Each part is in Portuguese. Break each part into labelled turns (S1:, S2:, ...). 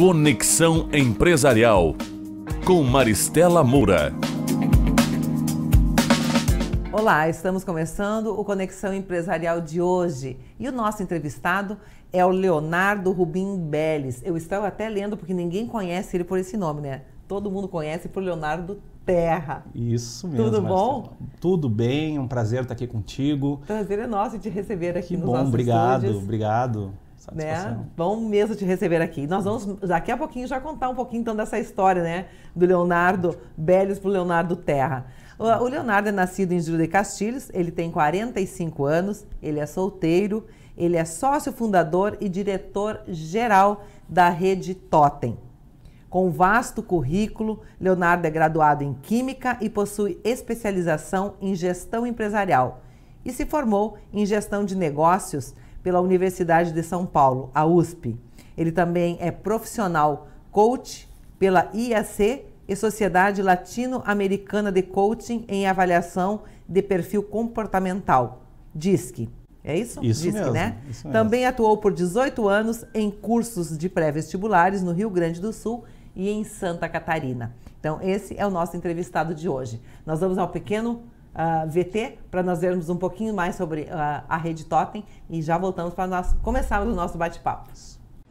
S1: Conexão Empresarial com Maristela Moura.
S2: Olá, estamos começando o Conexão Empresarial de hoje e o nosso entrevistado é o Leonardo Rubim Belles. Eu estou até lendo porque ninguém conhece ele por esse nome, né? Todo mundo conhece por Leonardo Terra.
S3: Isso mesmo. Tudo bom? Tudo bem, um prazer estar aqui contigo.
S2: Prazer é nosso te receber aqui que no bom, nosso obrigado, estúdios.
S3: obrigado. Satisfação. Né?
S2: Bom mesmo te receber aqui. Nós vamos daqui a pouquinho já contar um pouquinho então dessa história, né? Do Leonardo Beles para o Leonardo Terra. O Leonardo é nascido em Júlio de Castilhos, ele tem 45 anos, ele é solteiro, ele é sócio fundador e diretor geral da rede Totem. Com vasto currículo, Leonardo é graduado em Química e possui especialização em gestão empresarial e se formou em gestão de negócios pela Universidade de São Paulo, a USP. Ele também é profissional coach pela IAC e Sociedade Latino-Americana de Coaching em Avaliação de Perfil Comportamental, DISC. É isso? Isso mesmo, né? Isso Também mesmo. atuou por 18 anos em cursos de pré-vestibulares no Rio Grande do Sul e em Santa Catarina. Então, esse é o nosso entrevistado de hoje. Nós vamos ao pequeno uh, VT para nós vermos um pouquinho mais sobre uh, a rede Totem e já voltamos para nós começarmos o nosso bate-papo.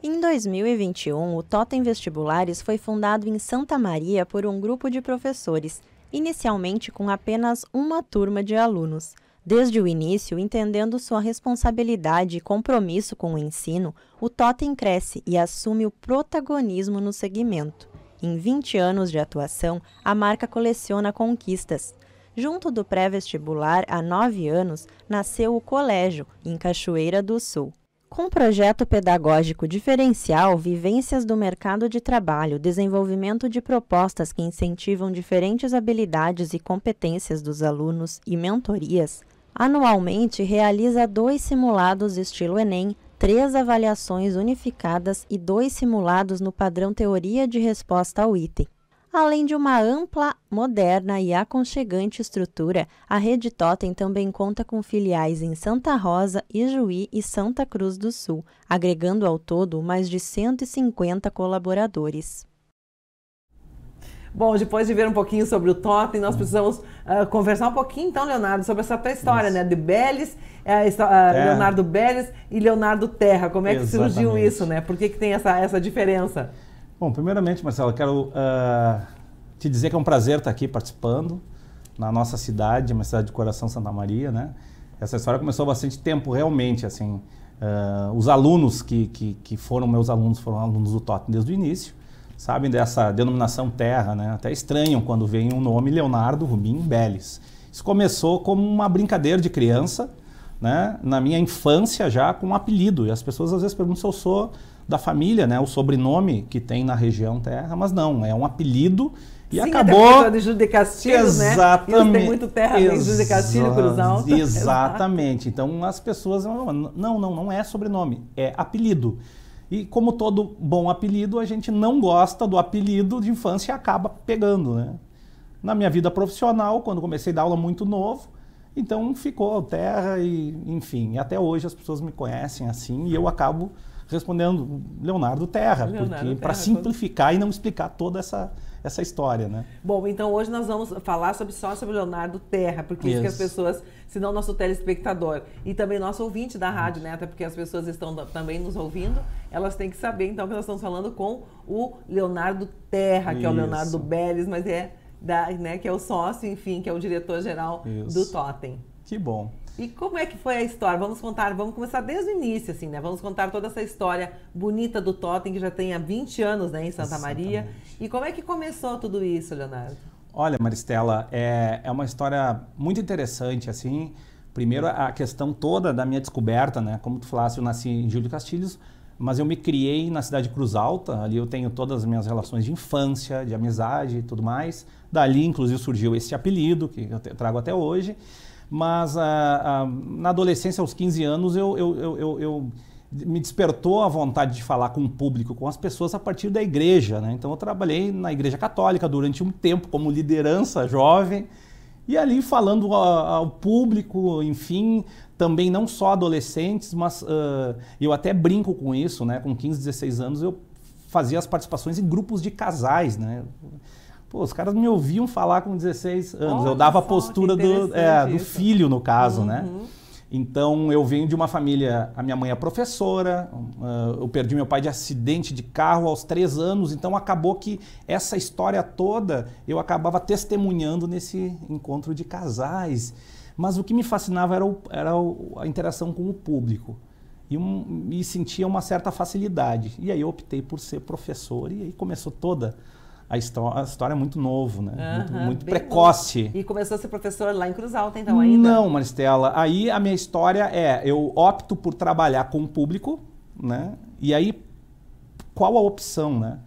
S4: Em 2021, o Totem Vestibulares foi fundado em Santa Maria por um grupo de professores, inicialmente com apenas uma turma de alunos. Desde o início, entendendo sua responsabilidade e compromisso com o ensino, o Totem cresce e assume o protagonismo no segmento. Em 20 anos de atuação, a marca coleciona conquistas. Junto do pré-vestibular, há nove anos, nasceu o colégio, em Cachoeira do Sul. Com projeto pedagógico diferencial, vivências do mercado de trabalho, desenvolvimento de propostas que incentivam diferentes habilidades e competências dos alunos e mentorias, anualmente realiza dois simulados estilo Enem, três avaliações unificadas e dois simulados no padrão Teoria de Resposta ao Item. Além de uma ampla, moderna e aconchegante estrutura, a Rede Totem também conta com filiais em Santa Rosa, Ijuí e Santa Cruz do Sul, agregando ao todo mais de 150 colaboradores.
S2: Bom, depois de ver um pouquinho sobre o Totem, nós precisamos uh, conversar um pouquinho, então, Leonardo, sobre essa tua história, isso. né? De Beles, uh, é, ah, Leonardo Beles e Leonardo Terra. Como é que Exatamente. surgiu isso, né? Por que, que tem essa, essa diferença?
S3: Bom, primeiramente, Marcelo, quero uh, te dizer que é um prazer estar aqui participando na nossa cidade, uma cidade de coração, Santa Maria, né? Essa história começou há bastante tempo, realmente, assim. Uh, os alunos que, que, que, foram meus alunos, foram alunos do Totem desde o início, sabem dessa denominação terra, né? Até estranham quando vem o um nome Leonardo Rubim Beles. Isso começou como uma brincadeira de criança, né? Na minha infância já, com um apelido. E as pessoas às vezes perguntam se eu sou da família, né? O sobrenome que tem na região terra, mas não, é um apelido e Sim, acabou. Até de Castilho, exatamente, né? Eles muito terra ex Júlio de Castilho, Cruz Alta. Exatamente. Então as pessoas. Não, não, não é sobrenome, é apelido. E como todo bom apelido, a gente não gosta do apelido de infância e acaba pegando, né? Na minha vida profissional, quando comecei a dar aula muito novo, então ficou terra e, enfim, até hoje as pessoas me conhecem assim e eu acabo respondendo Leonardo Terra, Leonardo porque para simplificar e não explicar toda essa essa história, né?
S5: Bom,
S2: então hoje nós vamos falar sobre só sobre Leonardo Terra, porque isso. isso que as pessoas, senão nosso telespectador e também nosso ouvinte da rádio, né? Até porque as pessoas estão também nos ouvindo, elas têm que saber então que nós estamos falando com o Leonardo Terra, que isso. é o Leonardo Beles, mas é da, né, que é o sócio, enfim, que é o diretor-geral do Totem. Que bom. E como é que foi a história? Vamos contar, vamos começar desde o início, assim, né? Vamos contar toda essa história bonita do Totem, que já tem há 20 anos, né, em Santa Exatamente. Maria. E como é que começou tudo isso, Leonardo?
S3: Olha, Maristela, é, é uma história muito interessante, assim. Primeiro, a questão toda da minha descoberta, né? Como tu falaste, eu nasci em Júlio Castilhos, mas eu me criei na cidade de Cruz Alta, ali eu tenho todas as minhas relações de infância, de amizade e tudo mais. Dali, inclusive, surgiu esse apelido que eu trago até hoje. Mas a, ah, a, ah, na adolescência, aos 15 anos, eu, eu, eu, eu, me despertou a vontade de falar com o público, com as pessoas, a partir da igreja. Né? Então, eu trabalhei na igreja católica durante um tempo como liderança jovem. E ali falando ao público, enfim, também não só adolescentes, mas uh, eu até brinco com isso, né? Com 15, 16 anos eu fazia as participações em grupos de casais, né? Pô, os caras me ouviam falar com 16 anos. Olha eu dava a postura do, é, do, filho, no caso, né? uhum. né? Então, eu venho de uma família. A minha mãe é professora, ah, eu perdi meu pai de acidente de carro aos três anos, então acabou que essa história toda eu acabava testemunhando nesse encontro de casais. Mas o que me fascinava era, o, era a interação com o público. E, um, sentia uma certa facilidade. E aí eu optei por ser professor e aí começou toda a história, a história é muito novo, né? muito, muito precoce. E
S2: começou a ser professor lá em Cruz Alta, então, ainda?
S3: Não, Maristela. Aí a minha história é, eu opto por trabalhar com o público, né? E aí, qual a opção, né?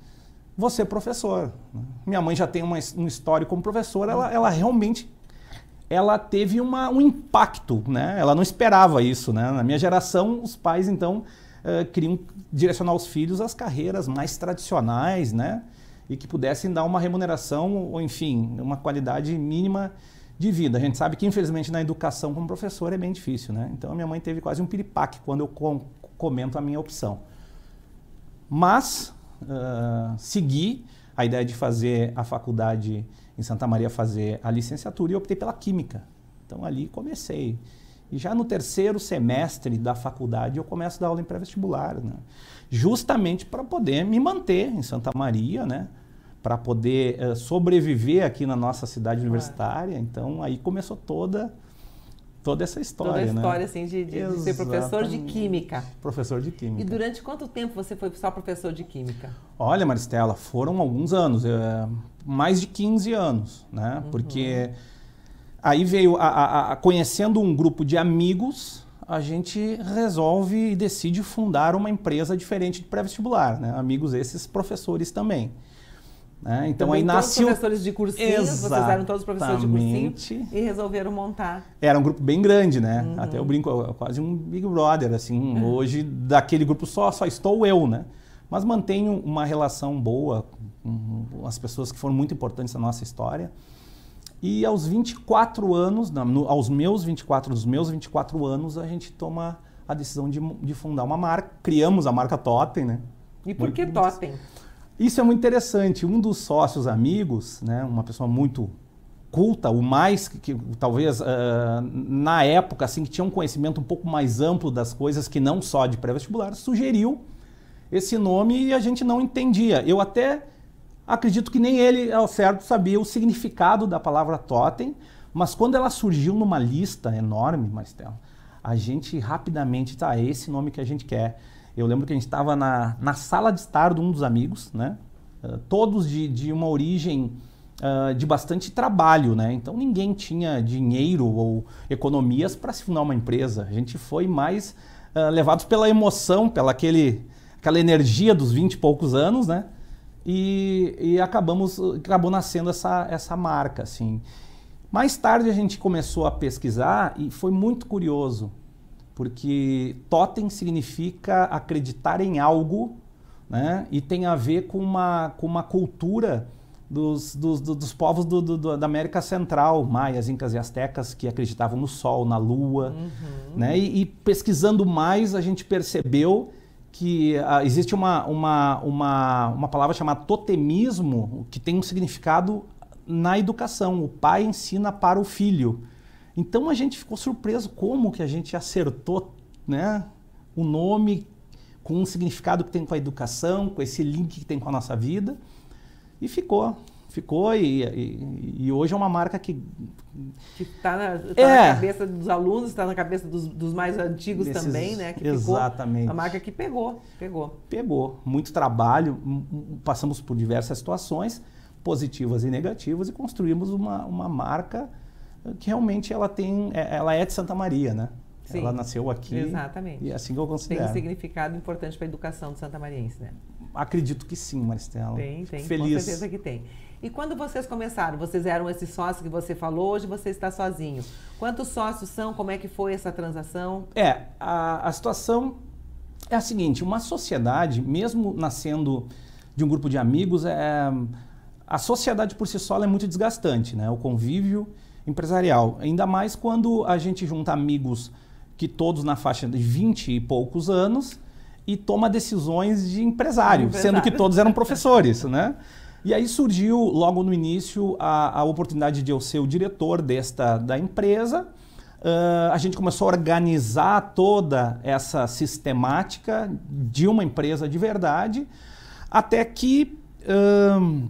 S3: Você professor. Né? Minha mãe já tem uma, um histórico como professora, ela, ela realmente ela teve uma, um impacto, né? Ela não esperava isso, né? Na minha geração, os pais então uh, queriam direcionar os filhos às carreiras mais tradicionais, né? E que pudessem dar uma remuneração ou, enfim, uma qualidade mínima de vida. A gente sabe que, infelizmente, na educação como professor é bem difícil, né? Então, a minha mãe teve quase um piripaque quando eu com comento a minha opção. Mas, uh, segui a ideia de fazer a faculdade em Santa Maria fazer a licenciatura e optei pela Química. Então ali comecei. E já no terceiro semestre da faculdade eu começo a dar aula em pré-vestibular, né? justamente para poder me manter em Santa Maria, né? para poder uh, sobreviver aqui na nossa cidade universitária. Então aí começou toda toda essa história. Toda a né? história, né? assim, de, de, ser professor de
S2: química.
S3: Professor de química. E
S2: durante quanto tempo você foi só professor de química?
S3: Olha, Maristela, foram alguns anos, é, mais de 15 anos, né? Uhum. Porque aí veio, a, a, a, conhecendo um grupo de amigos, a gente resolve e decide fundar uma empresa diferente de pré-vestibular, né? Amigos esses, professores também. Né? Então Também aí nasceu. os professores de cursinho, Exatamente. vocês eram todos professores de cursinho
S2: e resolveram montar.
S3: Era um grupo bem grande, né? Uhum. Até eu brinco, é quase um Big Brother, assim. Uhum. Hoje, daquele grupo só, só estou eu, né? Mas mantenho uma relação boa com as pessoas que foram muito importantes na nossa história. E aos 24 anos, aos meus 24, dos meus 24 anos, a gente toma a decisão de, de fundar uma marca. Criamos a marca Totem, né?
S2: E por que Totem?
S3: Isso é muito interessante. Um dos sócios amigos, né, uma pessoa muito culta, o mais que, talvez uh, na época assim que tinha um conhecimento um pouco mais amplo das coisas que não só de pré-vestibular, sugeriu esse nome e a gente não entendia. Eu até acredito que nem ele ao certo sabia o significado da palavra totem, mas quando ela surgiu numa lista enorme, Maristela, a gente rapidamente, tá, é esse nome que a gente quer. Eu lembro que a gente estava na, na sala de estar de um dos amigos, né? Eh, todos de, de uma origem uh, de bastante trabalho, né? Então ninguém tinha dinheiro ou economias para se fundar uma empresa. A gente foi mais uh, levados pela emoção, pela aquele, aquela energia dos 20 e poucos anos, né? E, e acabamos acabou nascendo essa, essa marca, assim. Mais tarde a gente começou a pesquisar e foi muito curioso porque totem significa acreditar em algo né? e tem a ver com uma, com uma cultura dos, dos, dos povos do, do, da América Central, maias, incas e astecas, que acreditavam no sol, na lua. Uhum. Né? E, e, pesquisando mais, a gente percebeu que uh, existe uma, uma, uma, uma palavra chamada totemismo, que tem um significado na educação. O pai ensina para o filho. Então a gente ficou surpreso como que a gente acertou né, o nome com o significado que tem com a educação, com esse link que tem com a nossa vida. E ficou. Ficou e, e, e hoje é uma marca que.
S2: Que está na, tá é. na, cabeça dos alunos, está na cabeça dos, dos mais antigos Desses, também, né? Que exatamente. Ficou, a marca que pegou, pegou. Pegou. Muito
S3: trabalho, passamos por diversas situações, positivas e negativas, e construímos uma, uma marca que realmente ela tem, é, ela é de Santa Maria, né? Sim, ela nasceu aqui. Exatamente. E é assim que eu considero. Tem um
S2: significado importante para a educação de Santa Mariense, né?
S3: Acredito que sim, Maristela. Tem, tem. Feliz. Com certeza
S2: que tem. E quando vocês começaram, vocês eram esse sócio que você falou, hoje você está sozinho. Quantos sócios são? Como é que foi essa transação?
S3: É, a, a situação é a seguinte: uma sociedade, mesmo nascendo de um grupo de amigos, é, a sociedade por si só é muito desgastante, né? O convívio empresarial. Ainda mais quando a gente junta amigos que todos na faixa de 20 e poucos anos e toma decisões de empresário, sendo que todos eram professores, né? E aí surgiu logo no início a, a oportunidade de eu ser o diretor desta da empresa. Uh, a gente começou a organizar toda essa sistemática de uma empresa de verdade, até que uh,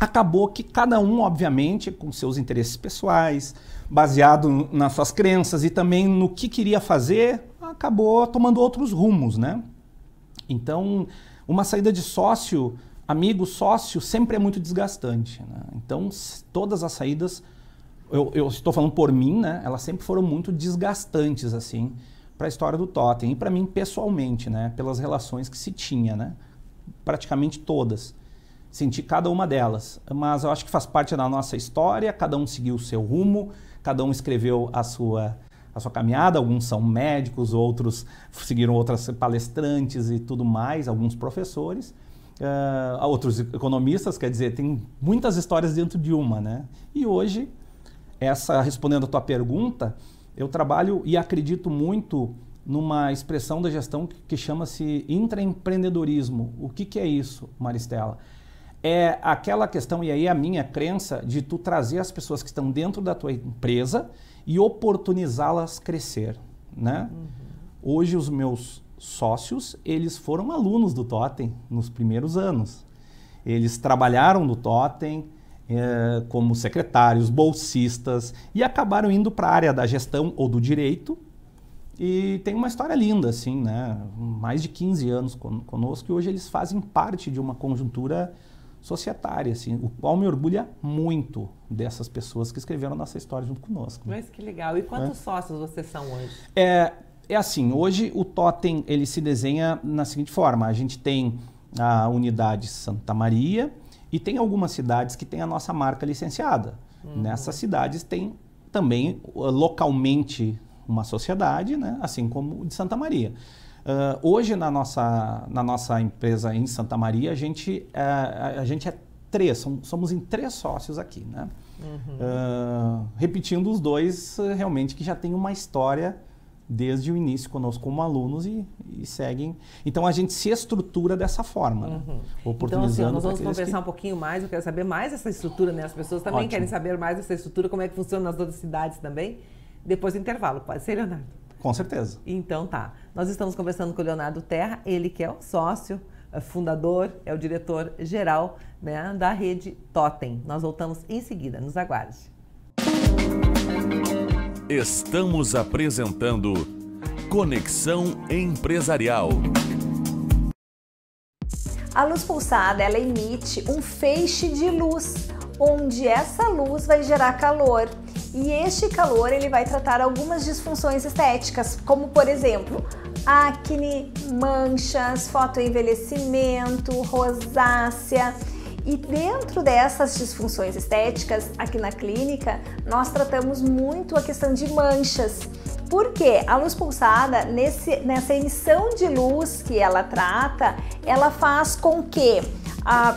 S3: acabou que cada um, obviamente, com seus interesses pessoais, baseado nas suas crenças e também no que queria fazer, acabou tomando outros rumos, né? Então, uma saída de sócio, amigo sócio, sempre é muito desgastante. Né? Então, todas as saídas, eu, eu, estou falando por mim, né? Elas sempre foram muito desgastantes, assim, para a história do Totem e para mim pessoalmente, né? Pelas relações que se tinha, né? Praticamente todas senti cada uma delas. Mas eu acho que faz parte da nossa história, cada um seguiu o seu rumo, cada um escreveu a sua a sua caminhada, alguns são médicos, outros seguiram outras palestrantes e tudo mais, alguns professores, uh, outros economistas, quer dizer, tem muitas histórias dentro de uma, né? E hoje, essa respondendo a tua pergunta, eu trabalho e acredito muito numa expressão da gestão que chama-se intraempreendedorismo. O que, que é isso, Maristela? é aquela questão, e aí é a minha crença, de tu trazer as pessoas que estão dentro da tua empresa e oportunizá-las crescer, né? Uhum. Hoje os meus sócios, eles foram alunos do Totem nos primeiros anos. Eles trabalharam no Totem é, como secretários, bolsistas e acabaram indo para a área da gestão ou do direito. E tem uma história linda, assim, né? Mais de 15 anos conosco e hoje eles fazem parte de uma conjuntura societária. Assim. O qual me orgulha muito dessas pessoas que escreveram nossa história junto conosco.
S2: Né? Mas que legal. E quantos é. sócios vocês são hoje?
S3: É, é assim, hoje o Totem ele se desenha na seguinte forma. A gente tem a unidade Santa Maria e tem algumas cidades que tem a nossa marca licenciada. Uhum. Nessas cidades tem também localmente uma sociedade, né? assim como de Santa Maria. Uh, hoje, na nossa, na nossa empresa em Santa Maria, a gente, uh, a, a, gente é três, somos, somos em três sócios aqui. Né? Uhum. Uh, repetindo os dois, realmente, que já tem uma história desde o início conosco como alunos e, e seguem. Então a gente se estrutura dessa forma, né? uhum. né? Então assim, nós vamos conversar que... um
S2: pouquinho mais. Eu quero saber mais essa estrutura, né? As pessoas também Ótimo. querem saber mais dessa estrutura, como é que funciona nas outras cidades também. Depois do intervalo, pode ser, Leonardo? Com certeza. Então tá. Nós estamos conversando com o Leonardo Terra, ele que é o sócio, é, fundador, é o diretor geral né, da rede Totem. Nós voltamos em seguida, nos aguarde.
S1: Estamos apresentando Conexão Empresarial.
S6: A luz pulsada ela emite um feixe de luz, onde essa luz vai gerar calor e este calor ele vai tratar algumas disfunções estéticas, como por exemplo, acne, manchas, fotoenvelhecimento, rosácea. E dentro dessas disfunções estéticas, aqui na clínica, nós tratamos muito a questão de manchas. Porque a luz pulsada, nesse, nessa emissão de luz que ela trata, ela faz com que a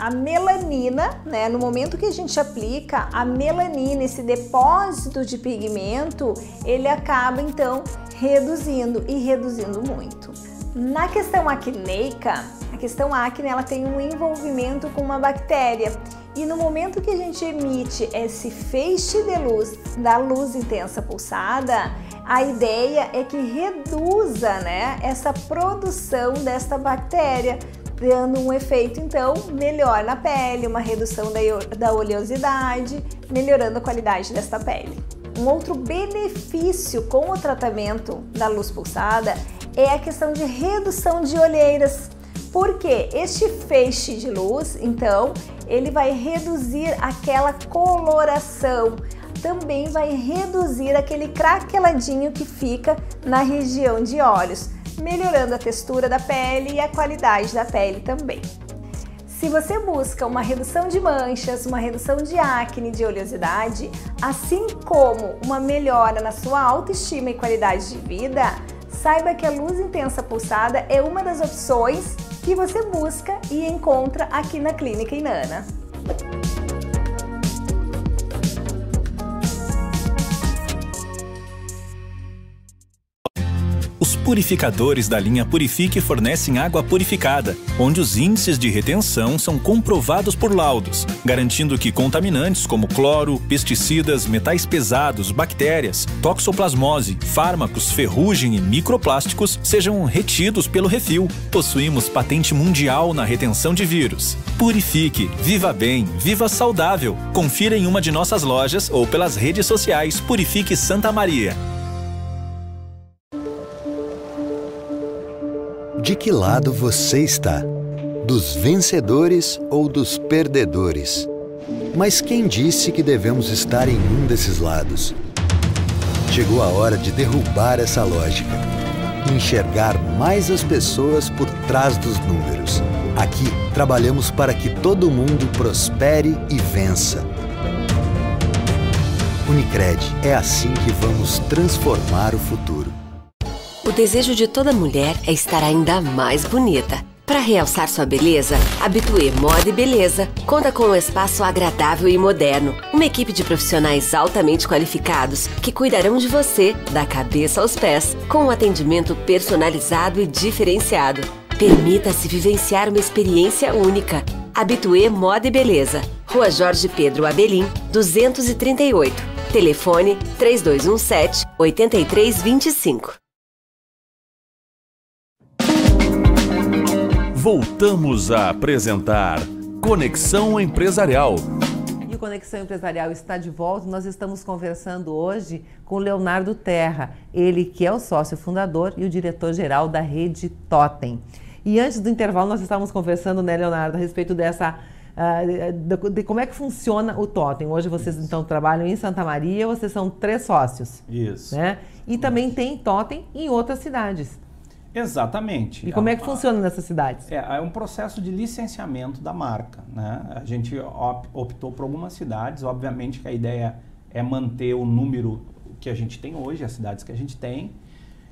S6: a melanina, né, no momento que a gente aplica a melanina, esse depósito de pigmento, ele acaba então reduzindo e reduzindo muito. Na questão acneica, a questão acne ela tem um envolvimento com uma bactéria e no momento que a gente emite esse feixe de luz da luz intensa pulsada, a ideia é que reduza né, essa produção desta bactéria dando um efeito então melhor na pele, uma redução da, da oleosidade, melhorando a qualidade desta pele. Um outro benefício com o tratamento da luz pulsada é a questão de redução de olheiras, porque este feixe de luz, então, ele vai reduzir aquela coloração, também vai reduzir aquele craqueladinho que fica na região de olhos melhorando a textura da pele e a qualidade da pele também. Se você busca uma redução de manchas, uma redução de acne, de oleosidade, assim como uma melhora na sua autoestima e qualidade de vida, saiba que a luz intensa pulsada é uma das opções que você busca e encontra aqui na Clínica Inana.
S7: Os purificadores da linha Purifique fornecem água purificada, onde os índices de retenção são comprovados por laudos, garantindo que contaminantes como cloro, pesticidas, metais pesados, bactérias, toxoplasmose, fármacos, ferrugem e microplásticos sejam retidos pelo refil. Possuímos patente mundial na retenção de vírus. Purifique, viva bem, viva saudável. Confira em uma de nossas lojas ou pelas redes sociais Purifique Santa Maria.
S8: De que lado você está? Dos vencedores ou dos perdedores? Mas quem disse que devemos estar em um desses lados? Chegou a hora de derrubar essa lógica. Enxergar mais as pessoas por trás dos números. Aqui trabalhamos para que todo mundo prospere e vença. Unicred, é assim que vamos transformar o futuro.
S5: O desejo de toda mulher é estar ainda mais bonita. Para realçar sua beleza, Habitué Moda e Beleza conta com um espaço agradável e moderno, uma equipe de profissionais altamente qualificados que cuidarão de você, da cabeça aos pés, com um atendimento personalizado e diferenciado. Permita-se vivenciar uma experiência única. Habitué Moda e Beleza, Rua Jorge Pedro Abelim, 238. Telefone 3217 8325.
S1: voltamos a apresentar Conexão Empresarial.
S2: E o Conexão Empresarial está de volta. Nós estamos conversando hoje com Leonardo Terra, ele que é o sócio fundador e o diretor-geral da rede Totem. E antes do intervalo, nós estávamos conversando, né, Leonardo, a respeito dessa ah, de como é que funciona o totem. Hoje vocês Isso. então trabalham em Santa Maria, vocês são três sócios. Isso. Né? E Isso. também tem totem em outras cidades.
S3: Exatamente. E como é que ah,
S2: funciona nessas cidades? É, é um processo
S3: de licenciamento da marca. Né? A gente optou por algumas cidades, obviamente que a ideia é manter o número que a gente tem hoje, as cidades que a gente tem.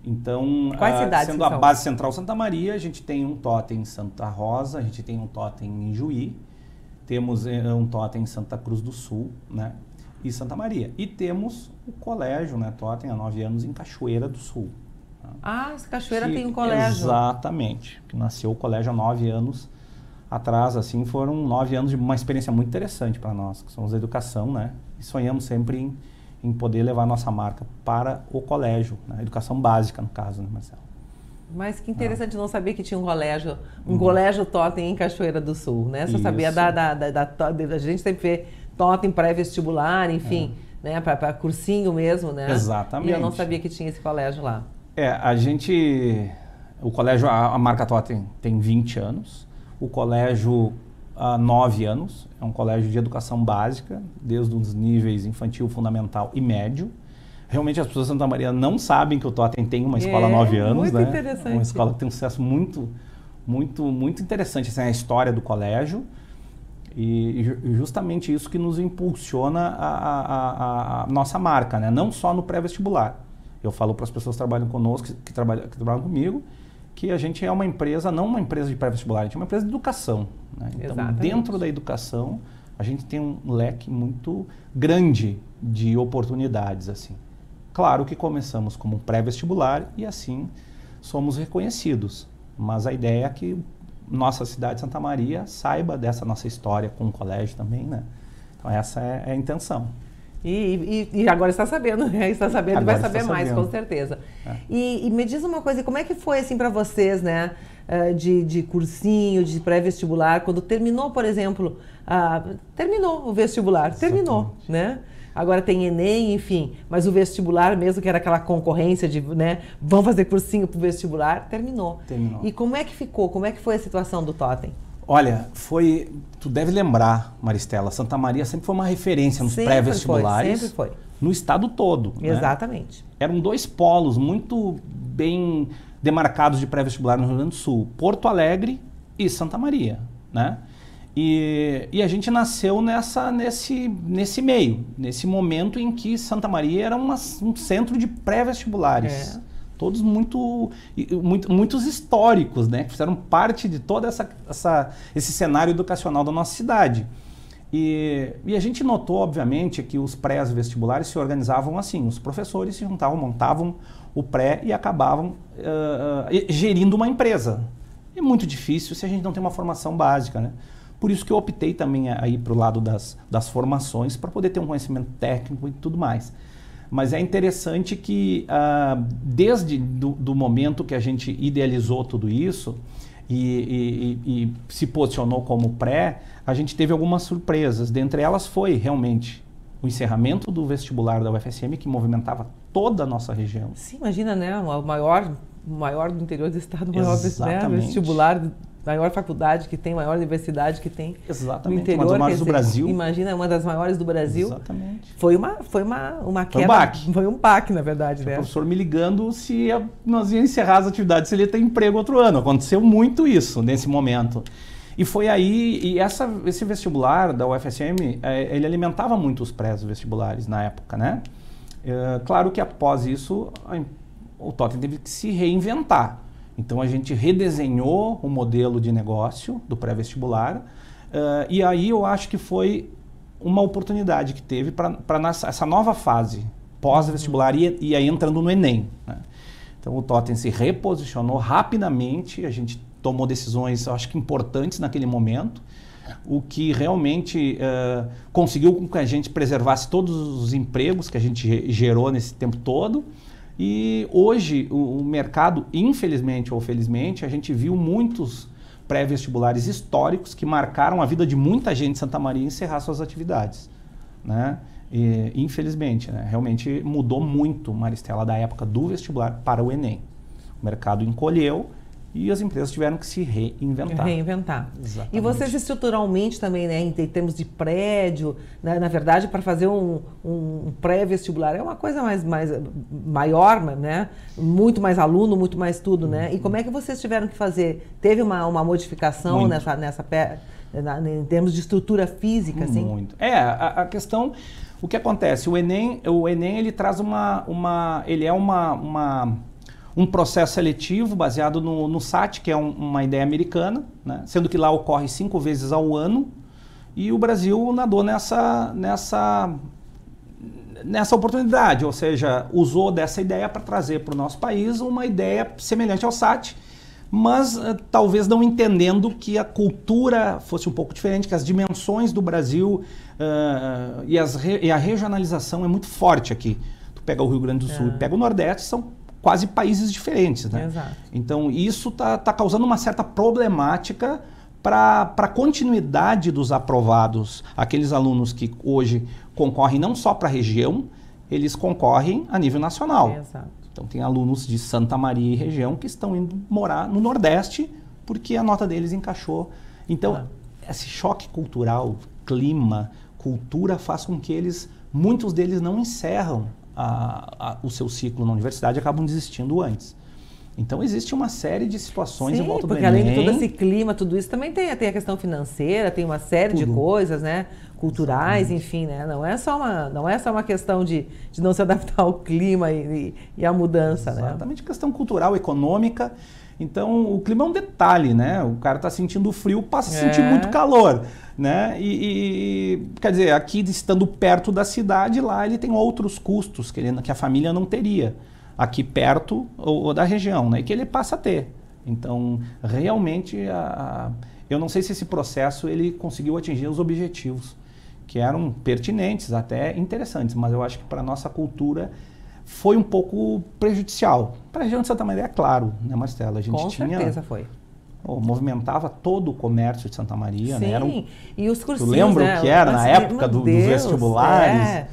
S3: Então, Quais ah, cidades sendo a são? base central Santa Maria, a gente tem um totem em Santa Rosa, a gente tem um totem em Juí, temos eh, um totem em Santa Cruz do Sul, né? E Santa Maria. E temos o colégio, né, totem há nove anos em Cachoeira do Sul.
S2: Ah, Cachoeira que, tem um colégio.
S3: Exatamente. Que nasceu o colégio há nove anos atrás, assim, foram nove anos de uma experiência muito interessante para nós, que somos educação, né? E sonhamos sempre em, em poder levar nossa marca para o colégio, né? educação básica, no caso, né, Marcelo?
S2: Mas que interessante não, ah. não saber que tinha um colégio, um uhum. colégio Totem em Cachoeira do Sul, né? Você Isso. sabia da, da, da, da, A gente sempre vê Totem pré-vestibular, enfim, é. né? Para cursinho mesmo, né? Exatamente. E eu não sabia que tinha esse colégio lá.
S3: É, a gente. O colégio, a, a marca Totem tem 20 anos, o colégio há 9 anos, é um colégio de educação básica, desde os níveis infantil, fundamental e médio. Realmente as pessoas de Santa Maria não sabem que o Totem tem uma escola é, há 9 anos, muito né? Interessante. Uma escola que tem um sucesso muito, muito, muito interessante, é a história do colégio. E, e justamente isso que nos impulsiona a, a, a, a nossa marca, né? não só no pré-vestibular eu falo para as pessoas que trabalham conosco, que, trabalham, que trabalham comigo, que a gente é uma empresa, não uma empresa de pré-vestibular, a gente é uma empresa de educação. Né? Então, Exatamente. dentro da educação, a gente tem um leque muito grande de oportunidades. assim. Claro que começamos como pré-vestibular e assim somos reconhecidos. Mas a ideia é que nossa cidade Santa Maria saiba dessa nossa história com o colégio também, né? Então essa é, é a intenção.
S2: E, e, e, agora está sabendo, né? Está sabendo, agora vai saber mais, sabendo. com certeza. É. E, e, me diz uma coisa, como é que foi assim para vocês, né? Ah, de, de cursinho, de pré-vestibular, quando terminou, por exemplo, terminou o vestibular, Exatamente. terminou, né? Agora tem Enem, enfim, mas o vestibular mesmo, que era aquela concorrência de, né, vão fazer cursinho pro vestibular, terminou. Terminou. E como é que ficou? Como é que foi a situação do Totem?
S3: Olha, foi. Tu deve lembrar, Maristela, Santa Maria sempre foi uma referência nos pré-vestibulares. Sempre foi. No estado todo. Né? Exatamente. Né? Eram dois polos muito bem demarcados de pré-vestibular no Rio Grande do Sul: Porto Alegre e Santa Maria, né? E, e, a gente nasceu nessa, nesse, nesse meio, nesse momento em que Santa Maria era uma, um centro de pré-vestibulares. É. Todos muito, muito muitos históricos, né? Que fizeram parte de todo essa, essa, esse cenário educacional da nossa cidade. E, e, a gente notou, obviamente, que os prés vestibulares se organizavam assim: os professores se juntavam, montavam o pré e acabavam uh, gerindo uma empresa. É muito difícil se a gente não tem uma formação básica, né? Por isso que eu optei também aí para o lado das, das formações, para poder ter um conhecimento técnico e tudo mais. Mas é interessante que, ah, desde do, do, momento que a gente idealizou tudo isso e, e, e se posicionou como pré, a gente teve algumas surpresas. Dentre elas foi realmente o encerramento do vestibular da UFSM, que movimentava toda a nossa região. Sim,
S2: imagina, né? O maior maior do interior do estado, maior né, vestibular, maior faculdade que tem, maior universidade que tem Exatamente. no interior. Uma das maiores do Brasil. Imagina, uma das maiores do Brasil. Exatamente. Foi uma, foi uma, uma queda. Foi um baque. Foi um baque, na verdade. Né? O professor me ligando se
S3: nós ia encerrar as atividades, se ele ia ter emprego outro ano. Aconteceu muito isso nesse momento. E foi aí, e essa, esse vestibular da UFSM, é, ele alimentava muito os pré-vestibulares na época, né? É, claro que após isso, a o Totem teve que se reinventar. Então a gente redesenhou o modelo de negócio do pré-vestibular. Uh, e aí eu acho que foi uma oportunidade que teve para essa nova fase pós-vestibular e, e, aí entrando no Enem. Né? Então o Totem se reposicionou rapidamente, a gente tomou decisões, acho que importantes naquele momento, o que realmente uh, conseguiu com que a gente preservasse todos os empregos que a gente gerou nesse tempo todo e hoje o, o mercado, infelizmente ou felizmente, a gente viu muitos pré-vestibulares históricos que marcaram a vida de muita gente de Santa Maria encerrar suas atividades. Né? E, infelizmente, né? realmente mudou muito, Maristela, da época do vestibular para o Enem. O mercado encolheu e as empresas tiveram que se reinventar.
S2: Reinventar. Exatamente. E vocês estruturalmente também, né, em termos de prédio, né, na verdade, para fazer um, um pré-vestibular é uma coisa mais, mais maior, né? Muito mais aluno, muito mais tudo, uhum. né? E como é que vocês tiveram que fazer? Teve uma, uma modificação muito. nessa, nessa pé, na, em termos de estrutura física, muito. assim? Muito. É, a, a questão.
S3: O que acontece? O Enem, o Enem ele traz uma, uma ele é uma, uma um processo seletivo baseado no, no SAT, que é um, uma ideia americana, né? sendo que lá ocorre cinco vezes ao ano, e o Brasil nadou nessa, nessa, nessa oportunidade, ou seja, usou dessa ideia para trazer para o nosso país uma ideia semelhante ao SAT, mas eh, talvez não entendendo que a cultura fosse um pouco diferente, que as dimensões do Brasil uh, e, as, e, a regionalização é muito forte aqui. Tu pega o Rio Grande do Sul é. e pega o Nordeste, são quase países diferentes. Né? Exato. Então, isso está tá causando uma certa problemática para a continuidade dos aprovados, aqueles alunos que hoje concorrem não só para a região, eles concorrem a nível nacional. Exato. Então, tem alunos de Santa Maria e região que estão indo morar no Nordeste porque a nota deles encaixou. Então, ah. esse choque cultural, clima, cultura faz com que eles, muitos deles não encerram a, a, o seu ciclo na universidade acabam desistindo antes. Então existe uma série de situações Sim, em volta do porque Enem. além de todo esse
S2: clima, tudo isso também tem, tem a questão financeira, tem uma série tudo. de coisas, né? Culturais, Exatamente. enfim, né? Não é só uma, não é só uma questão de, de não se adaptar ao clima e, e à mudança, Exatamente. né? Exatamente,
S3: questão cultural, econômica. Então o clima é um detalhe, né? O cara está sentindo frio, passa a sentir é. muito calor. Né? E, e, quer dizer, aqui estando perto da cidade, lá ele tem outros custos que, ele, que a família não teria aqui perto ou, ou da região, né? E que ele passa a ter. Então, realmente, a, a, eu não sei se esse processo ele conseguiu atingir os objetivos que eram pertinentes, até interessantes, mas eu acho que para nossa cultura foi um pouco prejudicial. Para a região de Santa Maria, é claro, né, Marcela? A gente Com tinha, certeza foi movimentava todo o comércio de Santa Maria, né? Sim, né? Um, e os cursinhos, Tu lembra né? o que era na época do, Deus, dos vestibulares? É.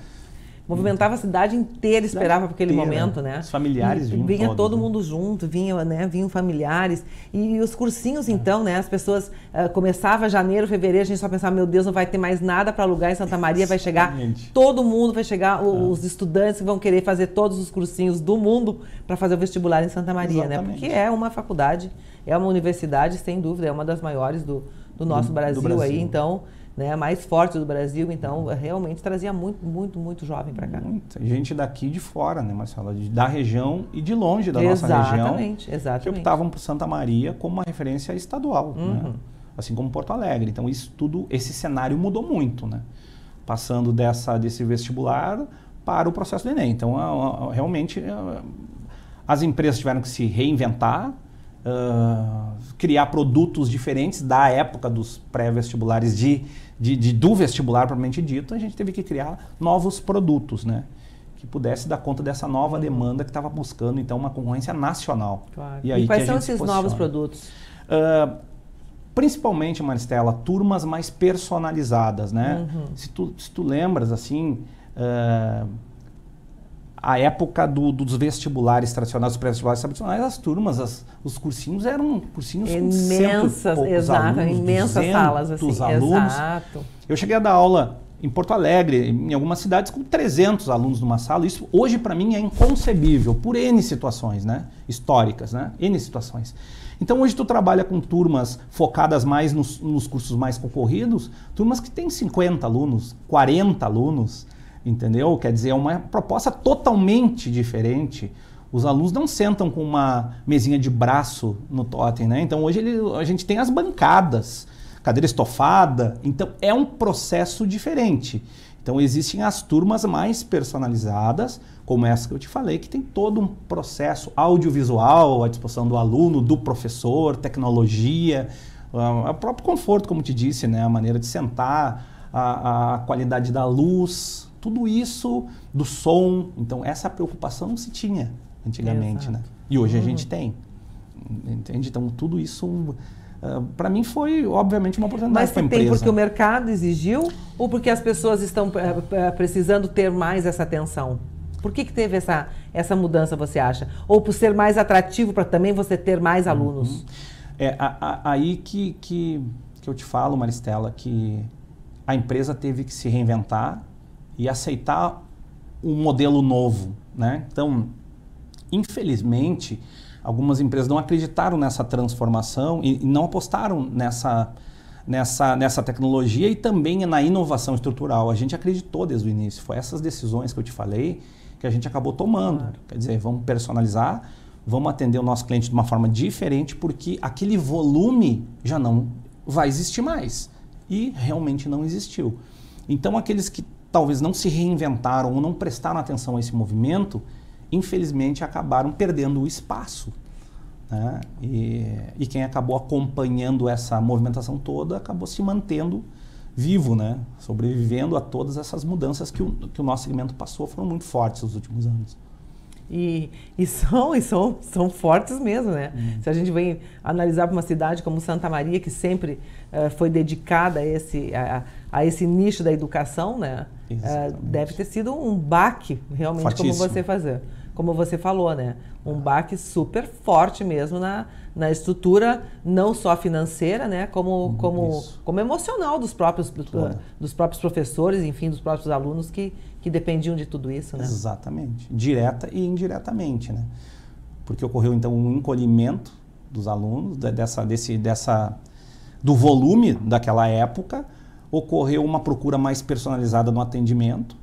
S2: Movimentava a cidade inteira, esperava aquele momento, né? Os familiares vinham. Vinha todos, todo né? mundo junto, vinha, né? Vinham familiares. E, os cursinhos, então, né? As pessoas uh, começava janeiro, fevereiro, a gente só pensava, meu Deus, não vai ter mais nada para alugar em Santa Maria, vai chegar todo mundo, vai chegar ah. os estudantes que vão querer fazer todos os cursinhos do mundo para fazer o vestibular em Santa Maria, né? Exatamente. né? Porque é uma faculdade, é uma universidade, sem dúvida, é uma das maiores do, do nosso do, Brasil, do Brasil aí, então né, mais forte do Brasil, então eh, realmente trazia muito, muito, muito jovem para cá.
S3: Muita gente daqui de fora, né, Marcela? Da região e de longe da exatamente, nossa região. Exatamente, exatamente. Que optavam por Santa Maria como uma referência estadual, né? uhum. né? assim como Porto Alegre. Então isso tudo, esse cenário mudou muito, né? Passando dessa, desse vestibular para o processo do Enem. Então, a, a, realmente, a, eh, as empresas tiveram que se reinventar, criar produtos diferentes da época dos pré-vestibulares, de, de, de, do vestibular propriamente dito, a gente teve que criar novos produtos, né? Que pudesse dar conta dessa nova demanda que estava buscando, então, uma concorrência nacional. Claro. E, aí e quais são esses novos produtos? Uh, principalmente, Maristela, turmas mais personalizadas, né? Uhum. Se, tu, se tu lembras, assim... Uh, a época do, dos vestibulares tradicionais, dos pré-vestibulares tradicionais, as turmas, as, os cursinhos eram cursinhos imensas, com exato, alunos, imensas salas assim, alunos. Exato. Eu cheguei a dar aula em Porto Alegre, em algumas cidades, com 300 alunos numa sala. Isso hoje para mim é inconcebível, por N situações né? históricas, né? N situações. Então hoje tu trabalha com turmas focadas mais nos, nos cursos mais concorridos, turmas que têm 50 alunos, 40 alunos, entendeu? Quer dizer, é uma proposta totalmente diferente. Os alunos não sentam com uma mesinha de braço no totem, né? Então hoje ele, a gente tem as bancadas, cadeira estofada, então é um processo diferente. Então existem as turmas mais personalizadas, como essa que eu te falei, que tem todo um processo audiovisual à disposição do aluno, do professor, tecnologia, o próprio conforto, como te disse, né? a maneira de sentar, a, a qualidade da luz, tudo isso do som. Então, essa preocupação não se tinha antigamente, né? Exato. né? E hoje uhum. a gente uhum. tem. Entende? Então, tudo isso. Uh, ah, para mim foi, obviamente,
S2: uma oportunidade Mas para a empresa. Mas tem porque o mercado exigiu ou porque as pessoas estão uh, precisando ter mais essa atenção? Por que, que teve essa, essa mudança, você acha? Ou por ser mais atrativo para também você ter mais uhum. alunos? Uhum.
S3: É a, a, aí que, que, que eu te falo, Maristela, que a empresa teve que se reinventar e aceitar um modelo novo, né? Então, infelizmente, algumas empresas não acreditaram nessa transformação e, e não apostaram nessa nessa, nessa tecnologia e também na inovação estrutural. A gente acreditou desde o início. Foi essas decisões que eu te falei que a gente acabou tomando. Claro. Quer dizer, vamos personalizar, vamos atender o nosso cliente de uma forma diferente, porque aquele volume já não vai existir mais. E realmente não existiu. Então, aqueles que talvez não se reinventaram ou não prestaram atenção a esse movimento, infelizmente acabaram perdendo o espaço. Né? E, e, quem acabou acompanhando essa movimentação toda acabou se mantendo vivo, né? sobrevivendo a todas essas mudanças que o, que o nosso segmento passou, foram muito fortes nos
S2: últimos anos. E, e, são, e são, são fortes mesmo, né? Uhum. Se a gente vem analisar para uma cidade como Santa Maria, que sempre uh, foi dedicada a esse. A, a a esse nicho da educação, né? Uh, deve ter sido um baque, realmente, como você fazer. Como você falou, né? Um baque super forte mesmo na, na estrutura, não só financeira, né? Como, como, isso. como emocional dos próprios, claro. dos próprios professores, enfim, dos próprios alunos que, que dependiam de tudo isso, né? Exatamente. Direta e indiretamente, né?
S3: Porque ocorreu, então, um encolhimento dos alunos, dessa, desse, dessa, do volume daquela época ocorreu uma procura mais personalizada no atendimento.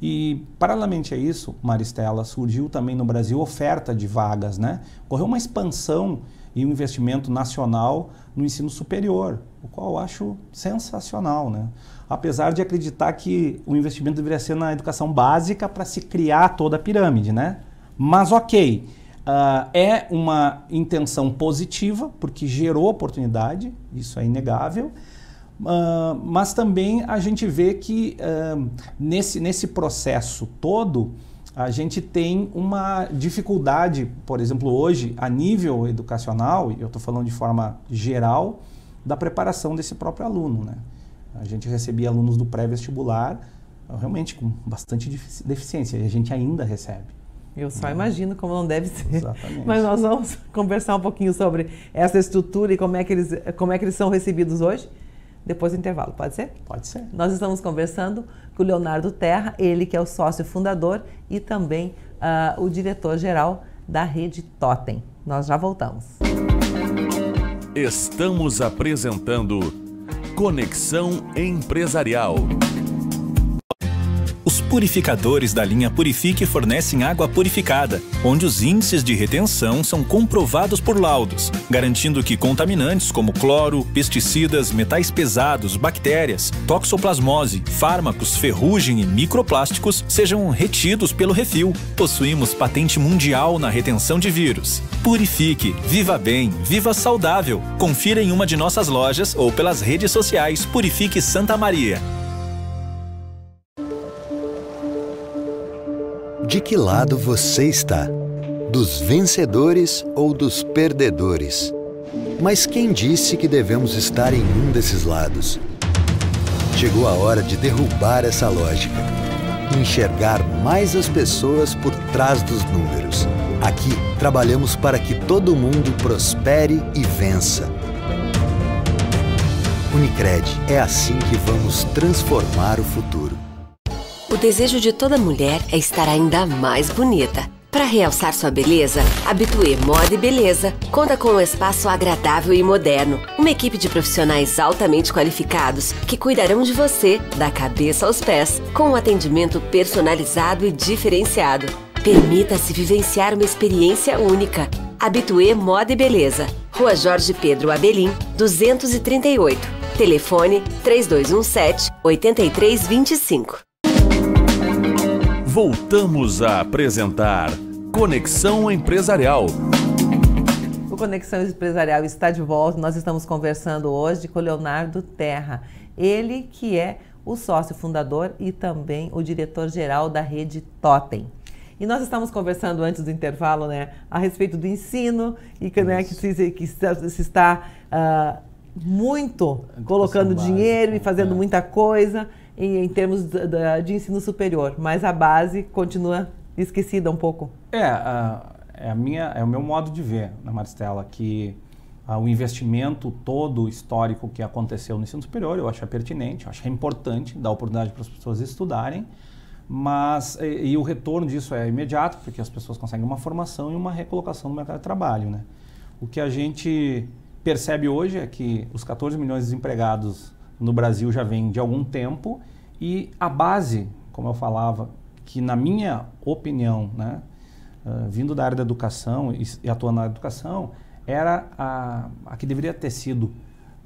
S3: E, paralelamente a isso, Maristela, surgiu também no Brasil oferta de vagas, né? Ocorreu uma expansão e um investimento nacional no ensino superior, o qual eu acho sensacional, né? Apesar de acreditar que o investimento deveria ser na educação básica para se criar toda a pirâmide, né? Mas ok, uh, é uma intenção positiva, porque gerou oportunidade, isso é inegável, ah, mas também a gente vê que uh, nesse, nesse processo todo a gente tem uma dificuldade, por exemplo, hoje, a nível educacional, e eu estou falando de forma geral, da preparação desse próprio aluno. Né? A gente recebia alunos do pré-vestibular realmente com bastante deficiência, e a gente ainda recebe.
S2: Eu só imagino como não deve ser. Exatamente. Mas nós vamos conversar um pouquinho sobre essa estrutura e como é que eles, como é que eles são recebidos hoje depois do intervalo, pode ser? Pode ser. Nós estamos conversando com o Leonardo Terra, ele que é o sócio fundador e também uh, o diretor-geral da rede Totem. Nós já voltamos.
S1: Estamos apresentando Conexão Empresarial
S7: purificadores da linha Purifique fornecem água purificada, onde os índices de retenção são comprovados por laudos, garantindo que contaminantes como cloro, pesticidas, metais pesados, bactérias, toxoplasmose, fármacos, ferrugem e microplásticos sejam retidos pelo refil. Possuímos patente mundial na retenção de vírus. Purifique, viva bem, viva saudável. Confira em uma de nossas lojas ou pelas redes sociais Purifique Santa Maria.
S8: De que lado você está? Dos vencedores ou dos perdedores? Mas quem disse que devemos estar em um desses lados? Chegou a hora de derrubar essa lógica. Enxergar mais as pessoas por trás dos números. Aqui trabalhamos para que todo mundo prospere e vença. Unicred, é assim que vamos transformar o futuro.
S5: O desejo de toda mulher é estar ainda mais bonita. Para realçar sua beleza, a Moda e Beleza conta com um espaço agradável e moderno, uma equipe de profissionais altamente qualificados que cuidarão de você da cabeça aos pés, com um atendimento personalizado e diferenciado. Permita-se vivenciar uma experiência única. Habituê Moda e Beleza, Rua Jorge Pedro Abelim, 238. Telefone 3217 8325.
S1: Voltamos a apresentar Conexão Empresarial.
S2: O Conexão Empresarial está de volta. Nós estamos conversando hoje com Leonardo Terra. Ele que é o sócio fundador e também o diretor-geral da rede Totem. E nós estamos conversando antes do intervalo, né, a respeito do ensino e né, que, se, que se está uh, muito colocando básica, dinheiro e fazendo é. muita coisa em, em termos de, de, ensino superior, mas a base continua esquecida um pouco. É, a, é, a minha, é o meu modo
S3: de ver, né, Maristela, que a, ah, o investimento todo histórico que aconteceu no ensino superior, eu acho é pertinente, eu acho é importante, dar oportunidade para as pessoas estudarem, mas e, e, o retorno disso é imediato, porque as pessoas conseguem uma formação e uma recolocação no mercado de trabalho, né? O que a gente percebe hoje é que os 14 milhões de desempregados no Brasil já vem de algum tempo e a base, como eu falava, que na minha opinião, né, ah, vindo da área da educação e atuando na área da educação, era a, a que deveria ter sido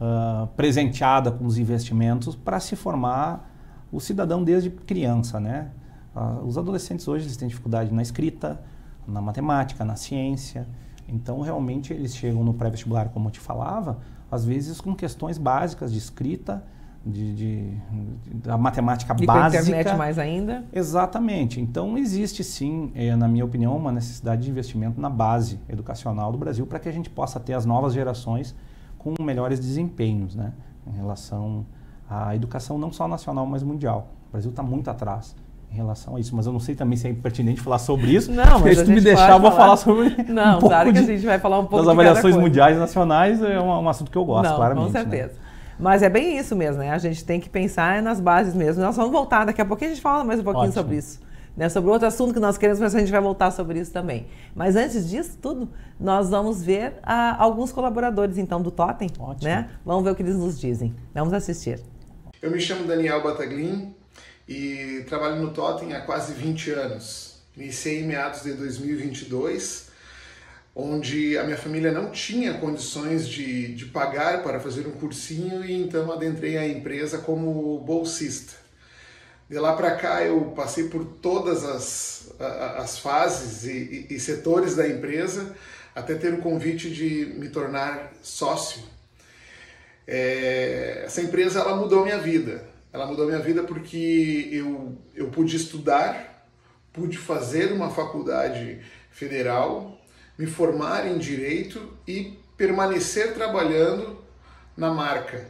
S3: uh, presenteada com os investimentos para se formar o cidadão desde criança, né? Uh, os adolescentes hoje eles têm dificuldade na escrita, na matemática, na ciência. Então, realmente, eles chegam no pré-vestibular, como eu te falava, às vezes com questões básicas de escrita, de, de, de da matemática e básica. Com a internet mais ainda? Exatamente. Então existe sim, é, na minha opinião, uma necessidade de investimento na base educacional do Brasil para que a gente possa ter as novas gerações com melhores desempenhos, né? Em relação à educação não só nacional, mas mundial. O Brasil está muito atrás em relação a isso, mas eu não sei também se é pertinente falar sobre isso. Não, mas se tu me deixar, eu vou falar sobre. Não, um claro que de,
S2: a gente vai falar um pouco das avaliações mundiais
S3: e nacionais, é um, é um, assunto que eu gosto, não, claramente. Com né? certeza.
S2: Né? Mas é bem isso mesmo, né? A gente tem que pensar é nas bases mesmo. Nós vamos voltar, daqui a pouco a gente fala mais um pouquinho Ótimo. sobre isso. Né, sobre outro assunto que nós queremos, mas a gente vai voltar sobre isso também. Mas antes disso tudo, nós vamos ver ah, alguns colaboradores então do Totem. Ótimo. Né? Vamos ver o que eles nos dizem. Vamos assistir.
S9: Eu me chamo Daniel Bataglin, e trabalho no Totem há quase 20 anos. Iniciei em meados de 2022, onde a minha família não tinha condições de, de pagar para fazer um cursinho e então adentrei a empresa como bolsista. De lá para cá eu passei por todas as, as fases e, e, e setores da empresa até ter o convite de me tornar sócio. É, essa empresa ela mudou minha vida ela mudou minha vida porque eu, eu pude estudar, pude fazer uma faculdade federal, me formar em direito e permanecer trabalhando na marca.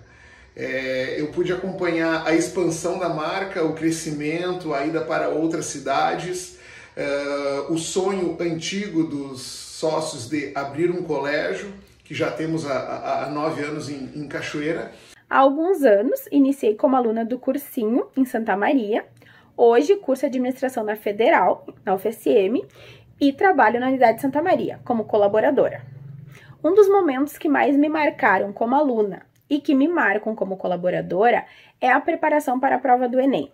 S9: É, eu pude acompanhar a expansão da marca, o crescimento, a ida para outras cidades, é, o sonho antigo dos sócios de abrir um colégio, que já temos há, há, há nove anos em, em Cachoeira.
S6: Há alguns anos, iniciei como aluna do cursinho em Santa Maria. Hoje, curso administração na Federal, na UFSM, e trabalho na Unidade Santa Maria, como colaboradora. Um dos momentos que mais me marcaram como aluna e que me marcam como colaboradora é a preparação para a prova do Enem.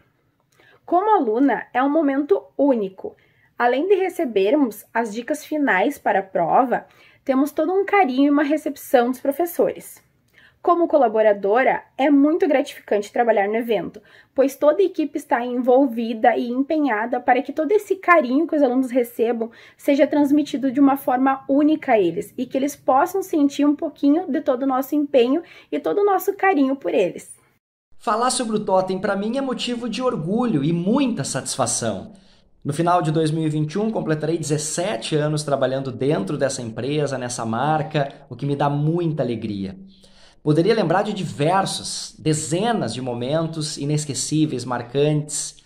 S6: Como aluna, é um momento único. Além de recebermos as dicas finais para a prova, temos todo um carinho e uma recepção dos professores. Como colaboradora, é muito gratificante trabalhar no evento, pois toda a equipe está envolvida e empenhada para que todo esse carinho que os alunos recebam seja transmitido de uma forma única a eles e que eles possam sentir um pouquinho de todo o nosso empenho e todo o nosso carinho por
S10: eles. Falar sobre o Totem para mim é motivo de orgulho e muita satisfação. No final de 2021, completarei 17 anos trabalhando dentro dessa empresa, nessa marca, o que me dá muita alegria. Poderia lembrar de diversos, dezenas de momentos inesquecíveis, marcantes.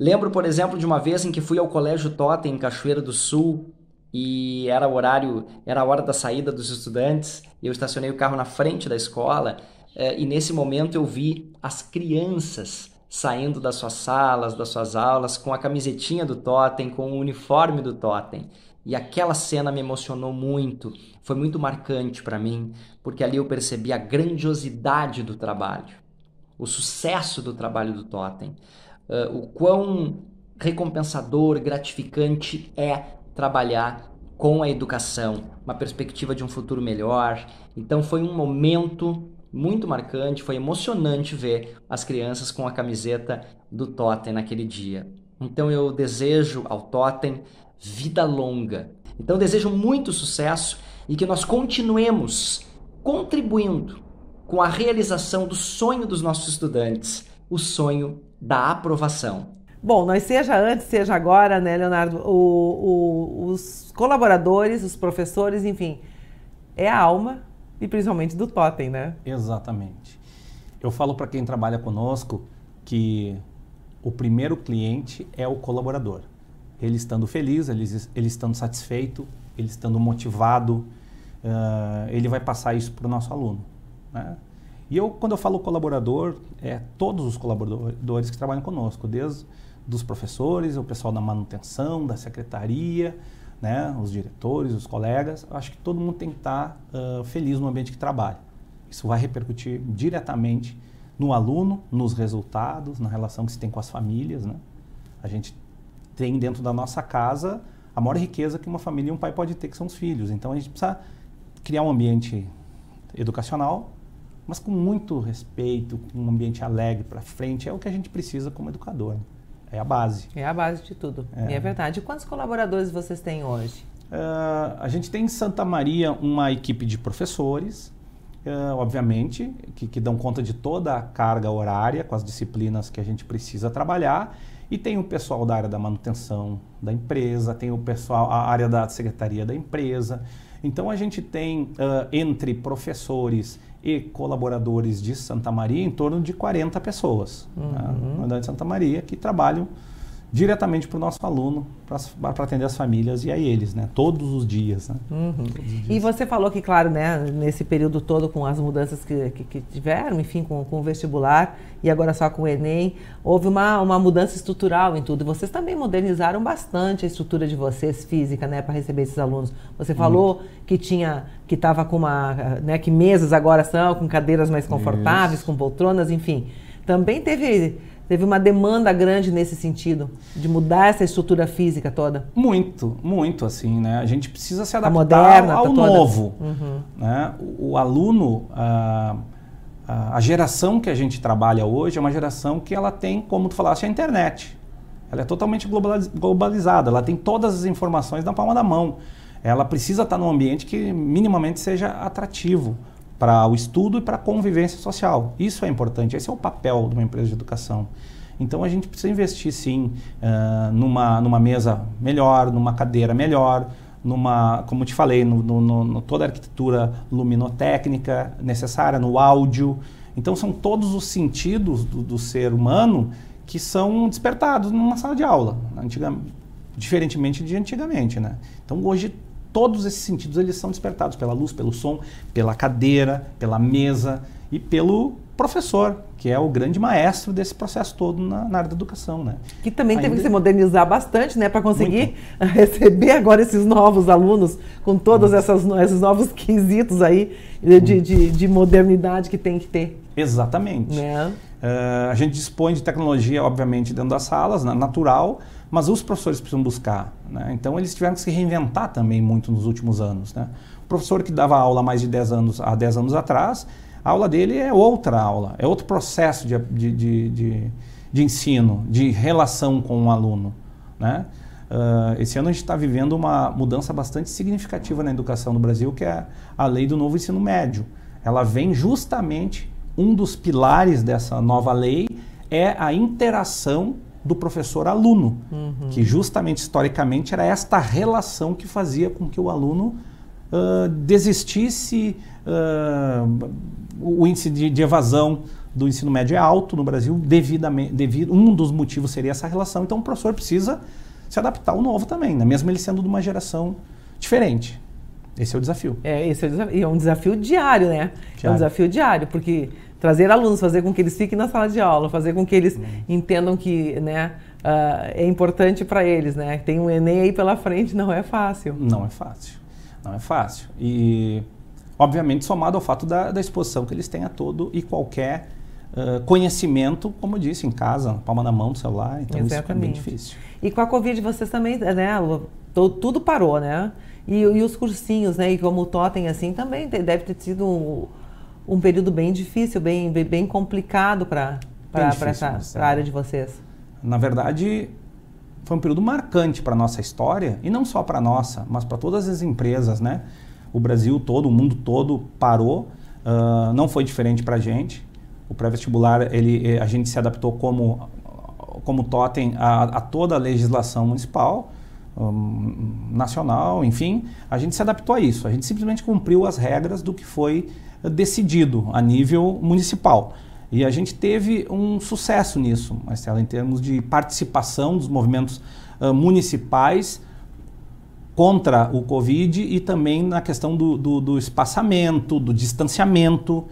S10: Lembro, por exemplo, de uma vez em que fui ao Colégio Totem, em Cachoeira do Sul, e era horário, era a hora da saída dos estudantes, eu estacionei o carro na frente da escola, eh, e nesse momento eu vi as crianças saindo das suas salas, das suas aulas, com a camisetinha do Totem, com o uniforme do Totem. E aquela cena me emocionou muito, foi muito marcante para mim, porque ali eu percebi a grandiosidade do trabalho, o sucesso do trabalho do Totem, uh, o quão recompensador, gratificante é trabalhar com a educação, uma perspectiva de um futuro melhor. Então foi um momento muito marcante, foi emocionante ver as crianças com a camiseta do Totem naquele dia. Então eu desejo ao Totem vida longa. Então desejo muito sucesso e que nós continuemos contribuindo com a realização do sonho dos nossos estudantes, o sonho da aprovação. Bom, nós seja antes,
S2: seja agora, né, Leonardo, o, o, os colaboradores, os professores, enfim, é a alma e principalmente do Totem, né? Exatamente.
S3: Eu falo para quem trabalha conosco que o primeiro cliente é o colaborador ele estando feliz, ele, ele estando satisfeito, ele estando motivado, uh, ele vai passar isso para o nosso aluno. Né? E eu, quando eu falo colaborador, é todos os colaboradores que trabalham conosco, desde dos professores, o pessoal da manutenção, da secretaria, né, os diretores, os colegas. Acho que todo mundo tem que estar tá, uh, feliz no ambiente que trabalha. Isso vai repercutir diretamente no aluno, nos resultados, na relação que se tem com as famílias. Né? A gente tem dentro da nossa casa a maior riqueza que uma família e um pai pode ter, que são os filhos. Então a gente precisa criar um ambiente educacional, mas com muito respeito, com um ambiente alegre para frente. É o que a gente precisa como educador. É a base.
S2: É a base de tudo. É, e é verdade. E quantos colaboradores vocês têm hoje? Uh, a gente tem em Santa
S3: Maria uma equipe de professores, uh, obviamente, que, que dão conta de toda a carga horária com as disciplinas que a gente precisa trabalhar. E tem o pessoal da área da manutenção da empresa, tem o pessoal, a área da secretaria da empresa. Então a gente tem uh, entre professores e colaboradores de Santa Maria em torno de 40 pessoas né? uhum. Né, na Unidade de Santa Maria que trabalham diretamente para o nosso aluno, para atender as famílias e a eles, né? Todos os dias, né? Uhum. Os dias.
S2: E você falou que, claro, né, nesse período todo com as mudanças que, que, que tiveram, enfim, com, com, o vestibular e agora só com o Enem, houve uma, uma mudança estrutural em tudo. Vocês também modernizaram bastante a estrutura de vocês, física, né, para receber esses alunos. Você falou que tinha, que estava com uma, né, que mesas agora são com cadeiras mais confortáveis, Isso. com poltronas, enfim. Também teve Teve uma demanda grande nesse sentido, de mudar essa estrutura física toda?
S3: Muito, muito assim, né? A gente precisa se adaptar moderna, ao, tá novo. Uhum. Né? O, o aluno, a, a, geração que a gente trabalha hoje é uma geração que ela tem, como tu falaste, a internet. Ela é totalmente globalizada, ela tem todas as informações na palma da mão. Ela precisa estar num ambiente que minimamente seja atrativo para o estudo e para a convivência social. Isso é importante, esse é o papel de uma empresa de educação. Então a gente precisa investir sim uh, numa, numa mesa melhor, numa cadeira melhor, numa, como te falei, no, no, no, toda a arquitetura luminotécnica necessária, no áudio. Então são todos os sentidos do, do ser humano que são despertados numa sala de aula, antigamente, diferentemente de antigamente, né? Então hoje todos esses sentidos eles são despertados pela luz, pelo som, pela cadeira, pela mesa e pelo professor,
S2: que é o grande maestro desse processo todo na, na área da educação, né? Que também Ainda... teve que se modernizar bastante, né, para conseguir Muito. receber agora esses novos alunos com todos essas, esses novos quesitos aí de, de, de, modernidade que tem que ter. Exatamente.
S3: Né? Uh, a gente dispõe de tecnologia, obviamente, dentro das salas, natural, mas os professores precisam buscar. Né? Então, eles tiveram que se reinventar também muito nos últimos anos. Né? O professor que dava aula há mais de 10 anos, há 10 anos atrás, a aula dele é outra aula, é outro processo de, de, de, de, de ensino, de relação com o um aluno. Né? Uh, esse ano a gente está vivendo uma mudança bastante significativa na educação no Brasil, que é a lei do novo ensino médio. Ela vem justamente, um dos pilares dessa nova lei é a interação do professor-aluno, uhum. que justamente historicamente era esta relação que fazia com que o aluno uh, desistisse. Uh, o índice de, de, evasão do ensino médio é alto no Brasil, devido, devido um dos motivos seria essa relação. Então o professor precisa se adaptar ao novo também, né? mesmo ele sendo de uma geração diferente. Esse é o
S2: desafio. É, esse é, o desafio, é um desafio diário, né? Diário. É um desafio diário, porque trazer alunos, fazer com que eles fiquem na sala de aula, fazer com que eles uhum. entendam que né, uh, é importante para eles. Né? Tem um Enem aí pela frente, não é fácil. Não é fácil. Não é fácil.
S3: E, obviamente, somado ao fato da, da exposição que eles têm a todo e qualquer
S2: Uh, conhecimento, como eu disse, em casa, palma na mão, celular, então é Exatamente. isso fica bem difícil. E com a Covid vocês também, né, tudo parou, né? E, e os cursinhos, né, e como o Totem, assim, também deve ter sido um período bem difícil, bem, bem complicado para a área de vocês.
S3: Na verdade, foi um período marcante para a nossa história, e não só para a nossa, mas para todas as empresas, né? O Brasil todo, o mundo todo parou, uh, não foi diferente para a gente. O pré-vestibular, ele, eh, a gente se adaptou como, como totem a, a toda a legislação municipal, um, nacional, enfim. A gente se adaptou a isso, a gente simplesmente cumpriu as regras do que foi decidido a nível municipal. E a gente teve um sucesso nisso, Marcela, em termos de participação dos movimentos uh, municipais contra o Covid e também na questão do, do, do espaçamento, do distanciamento,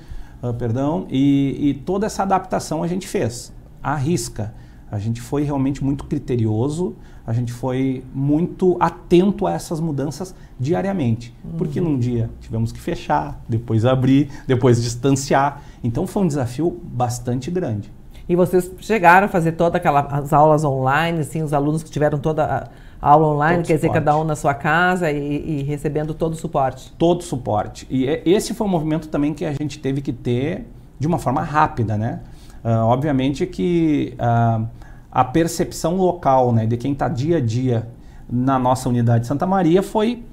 S3: uh, perdão, e, e, toda essa adaptação a gente fez, à risca. A gente foi realmente muito criterioso, a gente foi muito atento a essas mudanças diariamente, uhum. porque num dia tivemos que fechar, depois abrir, depois distanciar. Então foi um desafio bastante grande.
S2: E vocês chegaram a fazer todas aquelas aulas online, assim, os alunos que tiveram toda a aula online, todo quer suporte. dizer, cada um na sua casa e, e, recebendo todo o suporte?
S3: Todo suporte. E é, esse foi um movimento também que a gente teve que ter
S2: de uma forma rápida,
S3: né? Uh, obviamente que uh, a percepção local, né, de quem está dia a dia na nossa unidade de Santa Maria foi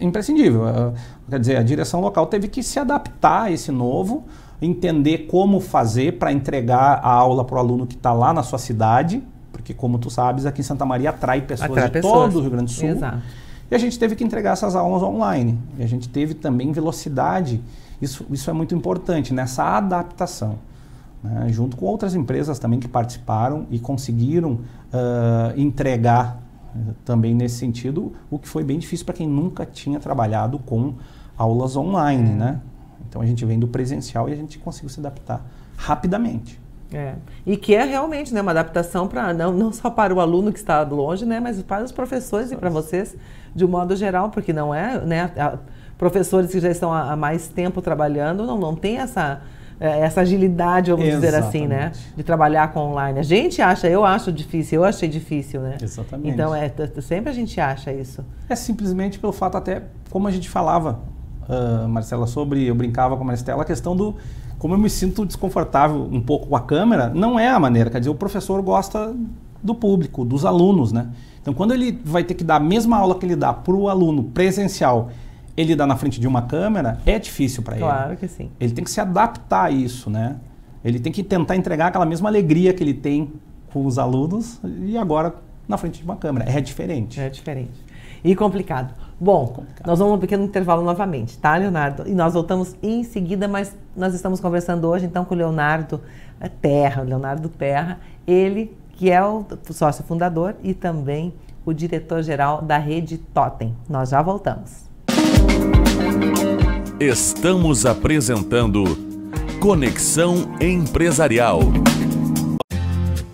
S3: imprescindível. Eh, quer dizer, a direção local teve que se adaptar a esse novo, entender como fazer para entregar a aula para o aluno que está lá na sua cidade, porque como tu sabes, aqui em Santa Maria atrai pessoas atrai de pessoas. todo o Rio Grande do Sul. Exato. E a gente teve que entregar essas aulas online. E a gente teve também velocidade. Isso, isso é muito importante nessa adaptação né, junto com outras empresas também que participaram e conseguiram uh, entregar né, também nesse sentido, o que foi bem difícil para quem nunca tinha trabalhado com aulas online, é. né? Então a gente vem do presencial e a gente conseguiu se adaptar
S2: rapidamente. É. E que é realmente né, uma adaptação para não, não só para o aluno que está longe, né, mas para os professores Nossa. e para vocês de um modo geral, porque não é, né, a, professores que já estão há, há mais tempo trabalhando não, não tem essa é, essa agilidade, vamos Exatamente. dizer assim, né? De trabalhar com online. A gente acha, eu acho difícil, eu achei difícil, né? Exatamente. Então, é, sempre a gente acha isso.
S3: É simplesmente pelo fato até, como a gente falava, uh, Marcela, sobre, eu brincava com a Marcela, a questão do como eu me sinto desconfortável um pouco com a câmera, não é a maneira. Quer dizer, o professor gosta do público, dos alunos, né? Então, quando ele vai ter que dar a mesma aula que ele dá para o aluno presencial ele dá na frente de uma câmera, é difícil para ele. Claro que sim. Ele tem que se adaptar a isso, né? Ele tem que tentar entregar aquela mesma alegria que ele tem com os alunos e agora na
S2: frente de uma câmera. É diferente. É diferente. E complicado. Bom, complicado. nós vamos a um pequeno intervalo novamente, tá, Leonardo? E nós voltamos em seguida, mas nós estamos conversando hoje então com o Leonardo Terra, o Leonardo Terra, ele que é o sócio fundador e também o diretor-geral da rede Totem. Nós já voltamos.
S1: Estamos apresentando Conexão Empresarial.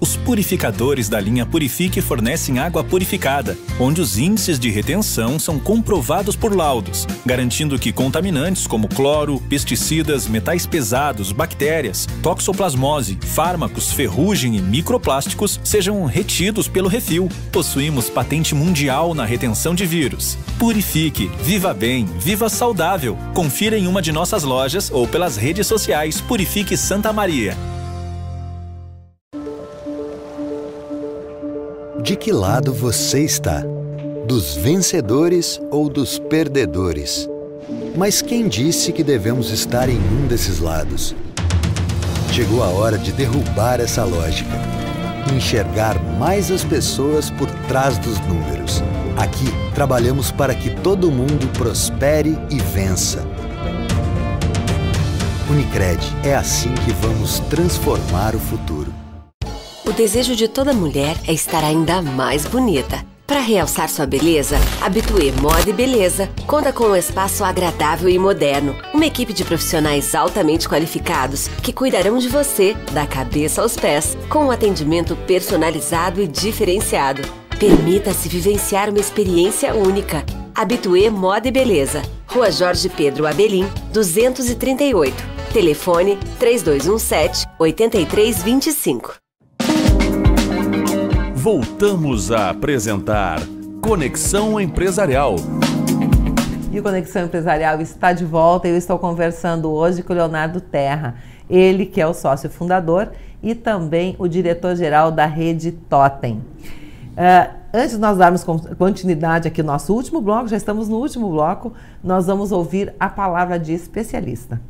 S1: Os purificadores da linha Purifique fornecem
S7: água purificada, onde os índices de retenção são comprovados por laudos, garantindo que contaminantes como cloro, pesticidas, metais pesados, bactérias, toxoplasmose, fármacos, ferrugem e microplásticos sejam retidos pelo refil. Possuímos patente mundial na retenção de vírus. Purifique, viva bem, viva saudável. Confira em uma de nossas lojas ou pelas redes sociais Purifique Santa Maria.
S8: De que lado você está? Dos vencedores ou dos perdedores? Mas quem disse que devemos estar em um desses lados? Chegou a hora de derrubar essa lógica. Enxergar mais as pessoas por trás dos números. Aqui trabalhamos para que todo mundo prospere e vença. Unicred é assim que vamos transformar o futuro.
S5: O desejo de toda mulher é estar ainda mais bonita. Para realçar sua beleza, Habitué Moda e Beleza conta com um espaço agradável e moderno, uma equipe de profissionais altamente qualificados que cuidarão de você, da cabeça aos pés, com um atendimento personalizado e diferenciado. Permita-se vivenciar uma experiência única. Habitué Moda e Beleza, Rua Jorge Pedro Abelim, 238. Telefone 3217 8325
S1: voltamos a apresentar Conexão Empresarial.
S5: E o Conexão
S2: Empresarial está de volta. Eu estou conversando hoje com o Leonardo Terra, ele que é o sócio fundador e também o diretor-geral da rede Totem. Uh, antes de nós darmos continuidade aqui no nosso último bloco, já estamos no último bloco, nós vamos ouvir a palavra de especialista.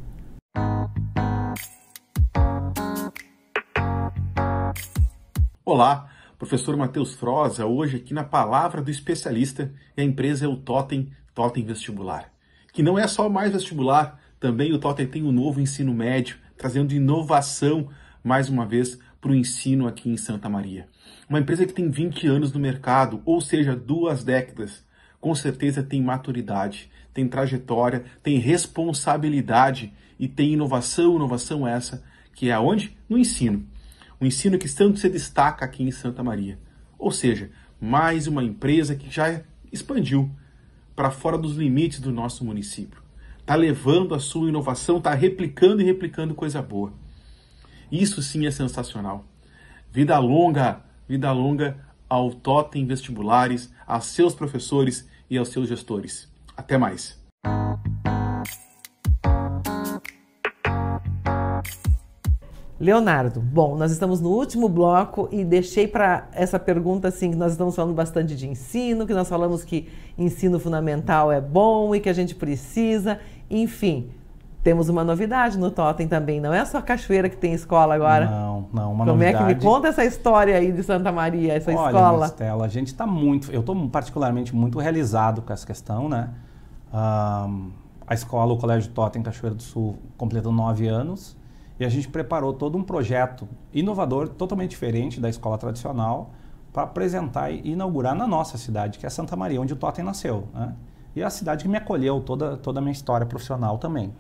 S9: Olá, professor Matheus Froza, hoje aqui na Palavra do Especialista, e a empresa é o Totem, Totem Vestibular. Que não é só mais vestibular, também o Totem tem o um novo ensino médio, trazendo inovação, mais uma vez, para o ensino aqui em Santa Maria. Uma empresa que tem 20 anos no mercado, ou seja, duas décadas, com certeza tem maturidade, tem trajetória, tem responsabilidade e tem inovação, inovação essa que é aonde? No ensino. Um ensino que tanto se destaca aqui em Santa Maria. Ou seja, mais uma empresa que já expandiu para fora dos limites do nosso município. Está levando a sua inovação, está replicando e replicando coisa boa. Isso sim é sensacional. Vida longa, vida longa ao Totem Vestibulares, a seus professores e aos seus gestores. Até mais!
S2: Leonardo, bom, nós estamos no último bloco e deixei para essa pergunta assim, que nós estamos falando bastante de ensino, que nós falamos que ensino fundamental é bom e que a gente precisa, enfim. Temos uma novidade no Totem também, não é só a Cachoeira que tem escola agora? Não,
S3: não, uma Como novidade. Como é que me conta
S2: essa história aí de Santa Maria, essa Olha, escola? Maristela,
S3: a gente está muito, eu estou particularmente muito realizado com essa questão, né? Um, a escola, o Colégio Totem Cachoeira do Sul, completou nove anos e a gente preparou todo um projeto inovador, totalmente diferente da escola tradicional, para apresentar e inaugurar na nossa cidade, que é Santa Maria, onde o Totem nasceu. Né? E é a cidade que me acolheu toda, toda a minha história profissional também.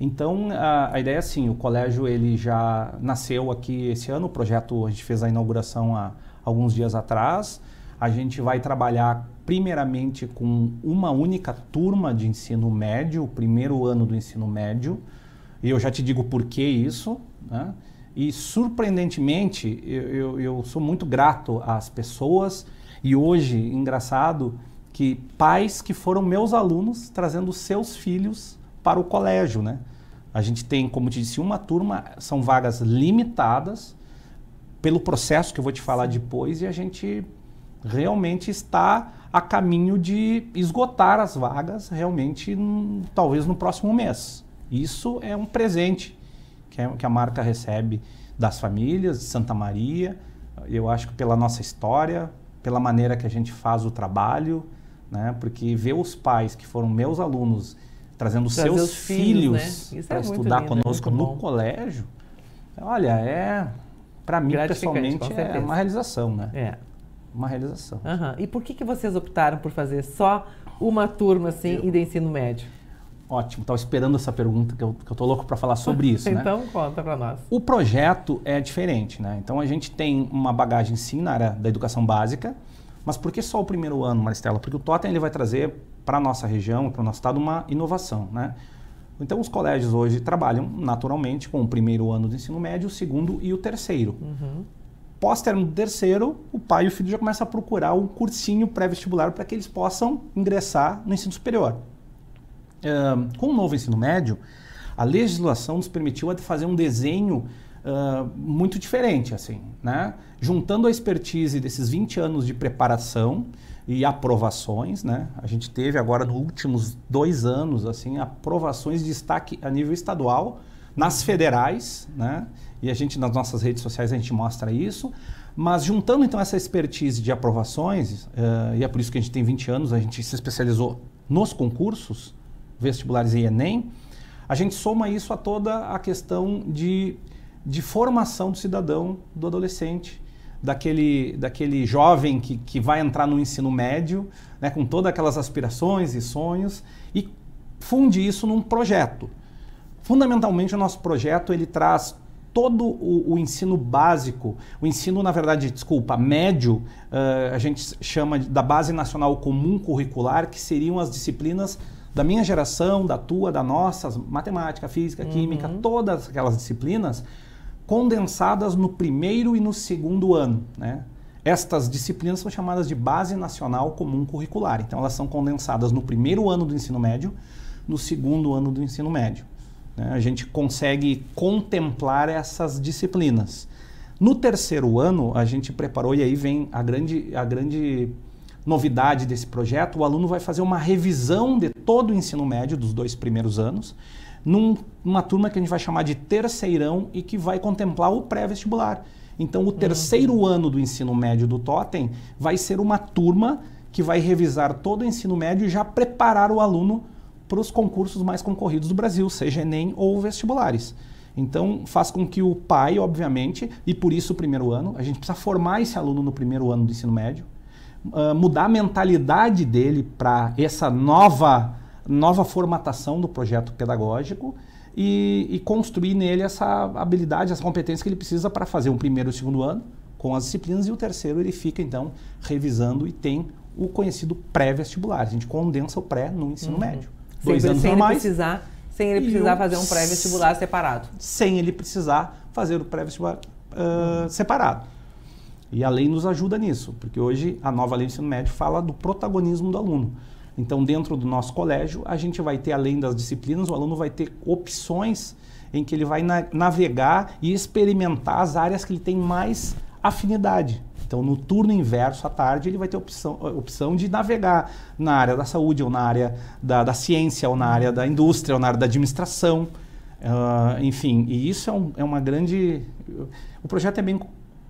S3: Então, a, a, ideia é assim, o colégio ele já nasceu aqui esse ano, o projeto a gente fez a inauguração há alguns dias atrás. A gente vai trabalhar primeiramente com uma única turma de ensino médio, o primeiro ano do ensino médio, e eu já te digo por que isso. Né? E surpreendentemente, eu, eu, eu, sou muito grato às pessoas. E hoje, engraçado, que pais que foram meus alunos trazendo seus filhos para o colégio, né? A gente tem, como te disse, uma turma, são vagas limitadas pelo processo que eu vou te falar depois e a gente realmente está a caminho de esgotar as vagas realmente, hum, talvez no próximo mês. Isso é um presente que, é, que a marca recebe das famílias, de Santa Maria. Eu acho que pela nossa história, pela maneira que a gente faz o trabalho, né? Porque ver os pais que foram meus alunos trazendo Trazer seus os filhos, né? para é estudar lindo, é conosco é no colégio, olha, é para mim pessoalmente é uma realização, né?
S2: É uma realização. Uhum. E por que que vocês optaram por fazer só uma turma assim Eu... e de ensino médio?
S3: Ótimo, estava esperando essa pergunta, que eu, estou louco para falar sobre isso. Né? então,
S2: né? conta para nós.
S3: O projeto é diferente, né? Então, a gente tem uma bagagem, sim, na área da educação básica, mas por que só o primeiro ano, Maristela? Porque o Totem ele vai trazer para a nossa região, para o nosso estado, uma inovação, né? Então, os colégios hoje trabalham naturalmente com o primeiro ano do ensino médio, o segundo e o terceiro. Uhum. Pós termo do terceiro, o pai e o filho já começam a procurar um cursinho pré-vestibular para que eles possam ingressar no ensino superior com o novo ensino médio, a legislação nos permitiu fazer um desenho uh, muito diferente, assim, né? Juntando a expertise desses 20 anos de preparação e aprovações, né? A gente teve agora nos últimos dois anos, assim, aprovações de destaque a nível estadual, nas federais, né? E a gente nas nossas redes sociais a gente mostra isso. Mas juntando então essa expertise de aprovações, uh, e é por isso que a gente tem 20 anos, a gente se especializou nos concursos, vestibulares e Enem, a gente soma isso a toda a questão de, de formação do cidadão, do adolescente, daquele, daquele jovem que, que vai entrar no ensino médio, né, com todas aquelas aspirações e sonhos, e funde isso num projeto. Fundamentalmente, o nosso projeto ele traz todo o, o ensino básico, o ensino, na verdade, desculpa, médio, uh, a gente chama da Base Nacional Comum Curricular, que seriam as disciplinas da minha geração, da tua, da nossa, matemática, física, uhum. química, uhum. todas aquelas disciplinas condensadas no primeiro e no segundo ano, né? Estas disciplinas são chamadas de Base Nacional Comum Curricular. Então, elas são condensadas no primeiro ano do ensino médio, no segundo ano do ensino médio. Né? A gente consegue contemplar essas disciplinas. No terceiro ano, a gente preparou, e aí vem a grande, a grande novidade desse projeto, o aluno vai fazer uma revisão de todo o ensino médio dos dois primeiros anos, num, numa turma que a gente vai chamar de terceirão e que vai contemplar o pré-vestibular. Então, o hum, terceiro uhum. ano do ensino médio do Totem vai ser uma turma que vai revisar todo o ensino médio e já preparar o aluno para os concursos mais concorridos do Brasil, seja Enem ou vestibulares. Então, faz com que o pai, obviamente, e por isso o primeiro ano, a gente precisa formar esse aluno no primeiro ano do ensino médio, ah, mudar a mentalidade dele para essa nova, nova formatação do projeto pedagógico e, e, construir nele essa habilidade, essa competência que ele precisa para fazer um primeiro e segundo ano com as disciplinas e o terceiro ele fica então revisando e tem o conhecido pré-vestibular. A gente condensa o pré no ensino uhum. médio. Dois anos sem mais.
S2: Precisar, sem ele precisar fazer um pré-vestibular separado. Sem ele precisar fazer o
S3: pré-vestibular uh, uhum. separado. E a lei nos ajuda nisso, porque hoje a nova lei do ensino médio fala do protagonismo do aluno. Então, dentro do nosso colégio, a gente vai ter, além das disciplinas, o aluno vai ter opções em que ele vai na navegar e experimentar as áreas que ele tem mais afinidade. Então, no turno inverso à tarde, ele vai ter opção, opção de navegar na área da saúde, ou na área da, da ciência, ou na área da indústria, ou na área da administração. Uh, enfim, e isso é, um, é uma grande. O projeto é bem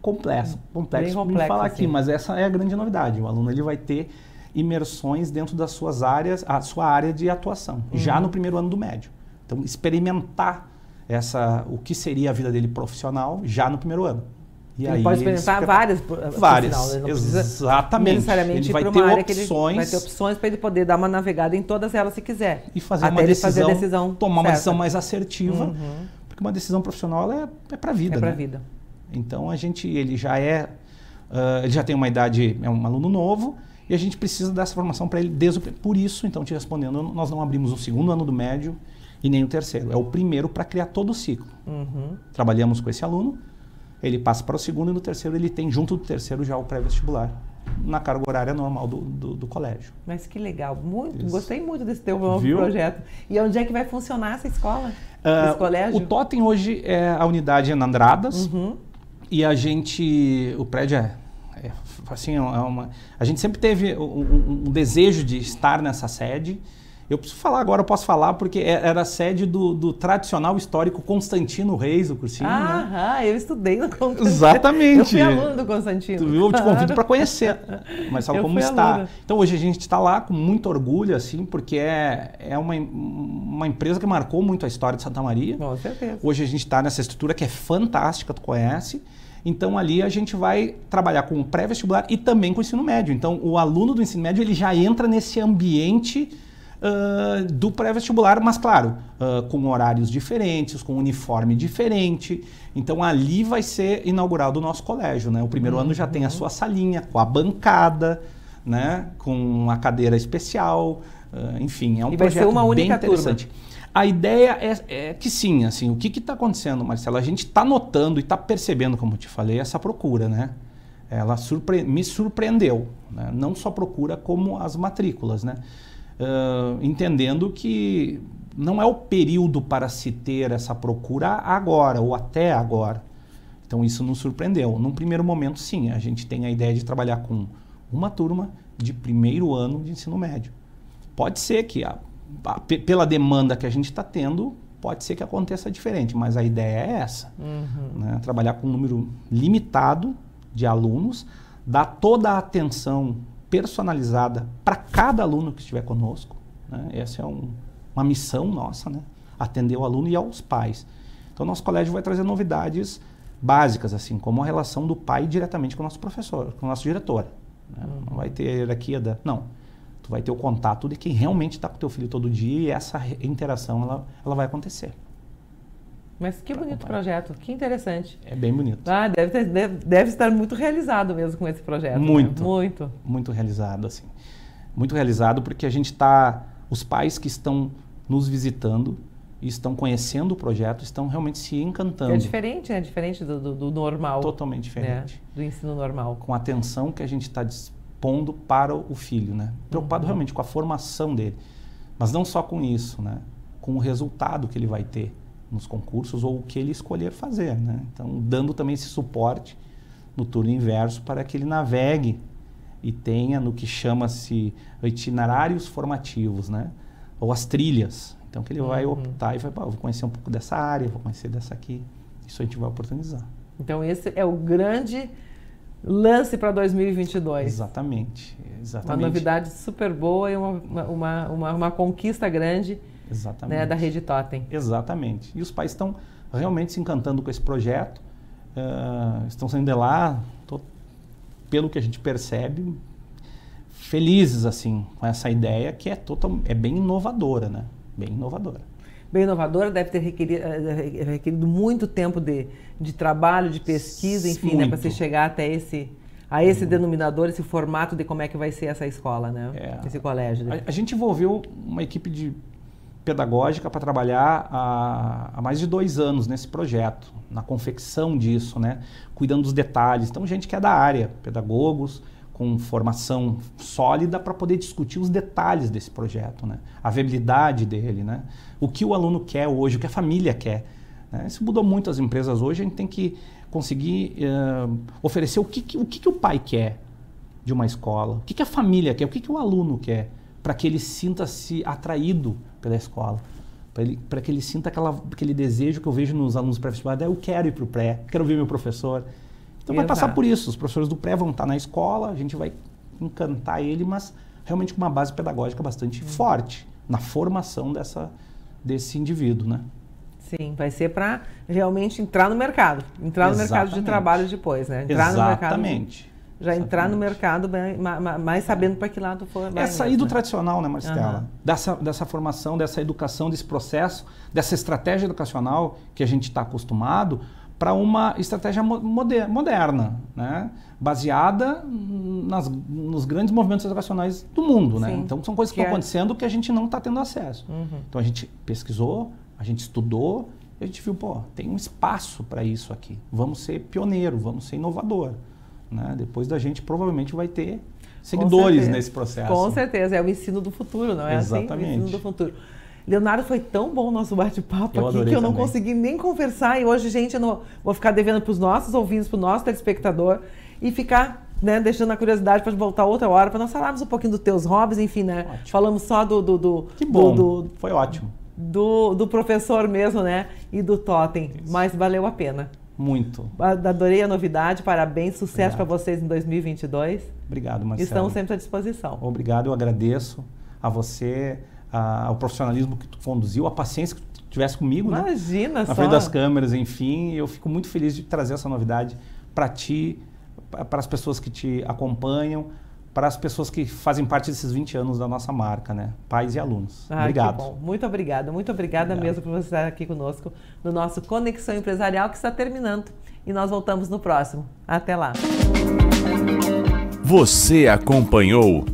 S3: complexo, complexo, complexo falar assim. aqui, mas essa é a grande novidade. O aluno ele vai ter imersões dentro das suas áreas, a sua área de atuação, uhum. já no primeiro ano do médio. Então, experimentar essa, o que seria a vida dele profissional já no primeiro ano. E ele aí pode experimentar né? ele várias, várias, exatamente. Necessariamente ele vai ter opções, vai ter
S2: opções para ele poder dar uma navegada em todas elas se quiser. E fazer uma decisão, fazer decisão, tomar certa. uma decisão
S3: mais assertiva, uhum. porque uma decisão profissional é, é para a vida. É para a né? vida. Então a gente, ele já é, uh, ele já tem uma idade, é um aluno novo e a gente precisa dessa formação para ele desde o, por isso, então te respondendo, nós não abrimos o segundo ano do médio e nem o terceiro, é o primeiro para criar todo o ciclo. Uhum. Trabalhamos com esse aluno, ele passa para o segundo e no terceiro ele tem junto do terceiro já o pré-vestibular na carga horária normal do, do, do, colégio.
S2: Mas que legal, muito, Isso. gostei muito desse teu novo Viu? projeto. E onde é que vai funcionar essa escola,
S3: uh, esse colégio? O Totem hoje é a unidade em Andradas, uhum. E a gente. O prédio é. é assim, é uma, a gente sempre teve um, um desejo de estar nessa sede. Eu preciso falar agora, eu posso falar, porque é, era sede do, do tradicional histórico Constantino Reis, o cursinho. Ah,
S2: né? eu estudei no Constantino. Exatamente. Eu fui aluno do Constantino. Tu, eu te convido para conhecer, Mas eu como está.
S3: Então hoje a gente está lá com muito orgulho, assim, porque é, é uma, uma empresa que marcou muito a história de Santa Maria. Com certeza. Hoje a gente está nessa estrutura que é fantástica, tu conhece. Então ali a gente vai trabalhar com o pré-vestibular e também com o ensino médio. Então o aluno do ensino médio ele já entra nesse ambiente uh, do pré-vestibular, mas claro, uh, com horários diferentes, com uniforme diferente. Então ali vai ser inaugurado o nosso colégio. Né? O primeiro uhum. ano já tem a uhum. sua salinha, com a bancada, né? com a cadeira especial. Uh, enfim, é um e vai projeto ser uma única bem interessante. Turma. A ideia é, é, que sim, assim, o que está acontecendo, Marcelo? A gente está notando e está percebendo, como eu te falei, essa procura, né? Ela surpre me surpreendeu, né? não só procura como as matrículas, né? uh, entendendo que não é o período para se ter essa procura agora ou até agora. Então isso nos surpreendeu. Num primeiro momento, sim, a gente tem a ideia de trabalhar com uma turma de primeiro ano de ensino médio. Pode ser que, a, a, pela demanda que a gente está tendo, pode ser que aconteça diferente, mas a ideia é essa. Uhum. Né? Trabalhar com um número limitado de alunos, dar toda a atenção personalizada para cada aluno que estiver conosco. Né? Essa é um, uma missão nossa, né? atender o aluno e aos pais. Então, nosso colégio vai trazer novidades básicas, assim, como a relação do pai diretamente com o nosso professor, com o nosso diretor. Né? Uhum. Não vai ter hierarquia da... Não. Tu vai ter o contato de quem realmente está com teu filho todo dia e essa interação ela, ela vai acontecer.
S2: Mas que bonito projeto, que interessante. É bem bonito. Ah, deve, ter, deve, deve, estar muito realizado mesmo com esse projeto. Né? Muito. Né? Muito.
S3: Muito realizado, assim. Muito realizado porque a gente está. Os pais que estão nos visitando e estão conhecendo o projeto estão realmente se encantando. É
S2: diferente, né? Diferente
S3: do, do, do normal. Totalmente né? diferente. Né? Do ensino normal. Com a atenção que a gente está dispondo para o filho, né? Preocupado uhum. realmente com a formação dele. Mas não só com isso, né? Com o resultado que ele vai ter nos concursos ou o que ele escolher fazer. Né? Então, dando também esse suporte no turno inverso para que ele navegue e tenha no que chama-se itinerários formativos, né? ou as trilhas. Então, que ele uhum. vai optar e vai, vou conhecer um pouco dessa área, vou conhecer dessa aqui. Isso a gente vai oportunizar.
S2: Então, esse é o grande lance para 2022. Exatamente, exatamente. Uma novidade super boa e uma, uma, uma, uma conquista grande
S3: Exatamente. Né, da rede Totem. Exatamente. E os pais estão realmente se encantando com esse projeto, uh, estão saindo de lá, tô, pelo que a gente percebe, felizes assim com essa ideia que é total, é bem inovadora, né? Bem inovadora.
S2: Bem inovadora, deve ter requerido, eh, eh, requerido muito tempo de, de trabalho, de pesquisa, enfim, né, para você chegar até esse a esse hum. denominador, esse formato de como é que vai ser essa escola, né? É. Esse colégio. Né? A, a gente envolveu uma equipe de
S3: pedagógica para trabalhar há, há, mais de dois anos nesse projeto, na confecção disso, né? cuidando dos detalhes. Então, gente que é da área, pedagogos com formação sólida para poder discutir os detalhes desse projeto, né? a viabilidade dele, né? o que o aluno quer hoje, o que a família quer. Né? Isso mudou muito as empresas hoje, a gente tem que conseguir uh, oferecer o, que, o que, que o pai quer de uma escola, o que, que a família quer, o que, que o aluno quer, para que ele sinta-se atraído pela escola. Para que ele sinta aquela, aquele desejo que eu vejo nos alunos pré-vestibulares, ah, eu quero ir para o pré, quero ver meu professor. Então Exato. vai passar por isso. Os professores do pré vão estar tá na escola, a gente vai encantar ele, mas realmente com uma base pedagógica bastante hum. forte na formação dessa, desse indivíduo, né?
S2: Sim, vai ser para realmente entrar no mercado, entrar Exatamente. no mercado de trabalho depois, né? Entrar Exatamente já entrar no mercado mais sabendo para que lado for. É sair do né?
S3: tradicional, né, Marcela? Uhum. Dessa, dessa formação, dessa educação, desse processo, dessa estratégia educacional que a gente está acostumado para uma estratégia moderna, né? baseada nas, nos grandes movimentos educacionais do mundo. Né? Então, são coisas que, que estão é. acontecendo que a gente não está tendo acesso. Uhum. Então, a gente pesquisou, a gente estudou, a gente viu, pô, tem um espaço para isso aqui. Vamos ser pioneiro, vamos ser inovador. Né? Depois da gente, provavelmente vai ter seguidores nesse processo. Com
S2: certeza, é o ensino do futuro, não é assim? Exatamente. assim? O ensino do futuro. Leonardo, foi tão bom o nosso bate-papo aqui que eu também. não consegui nem conversar. E hoje, gente, eu não, vou ficar devendo para os nossos ouvintes, para o nosso telespectador e ficar né, deixando a curiosidade para voltar outra hora, para nós falarmos um pouquinho dos teus hobbies, enfim, né? Ótimo. Falamos só do. do, do que bom. Do, foi ótimo. Do, do professor mesmo, né? E do totem. Isso. Mas valeu a pena. Muito. Adorei a novidade, parabéns, sucesso para vocês em 2022. Obrigado, Marcelo. Estamos sempre
S3: à disposição. Obrigado, eu agradeço a você, a, ao profissionalismo que tu conduziu, a paciência que tu tivesse comigo, né? Imagina, né? Só. Na frente das câmeras, enfim, eu fico muito feliz de trazer essa novidade para ti, para as pessoas que te acompanham, para as pessoas que fazem parte desses 20 anos da nossa marca, né? Pais e alunos. Ah, Obrigado.
S2: Muito obrigada, muito obrigada Obrigado. mesmo por você estar aqui conosco no nosso Conexão Empresarial que está terminando. E nós voltamos no próximo. Até lá.
S1: Você acompanhou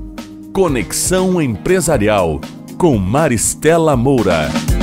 S1: Conexão Empresarial com Maristela Moura.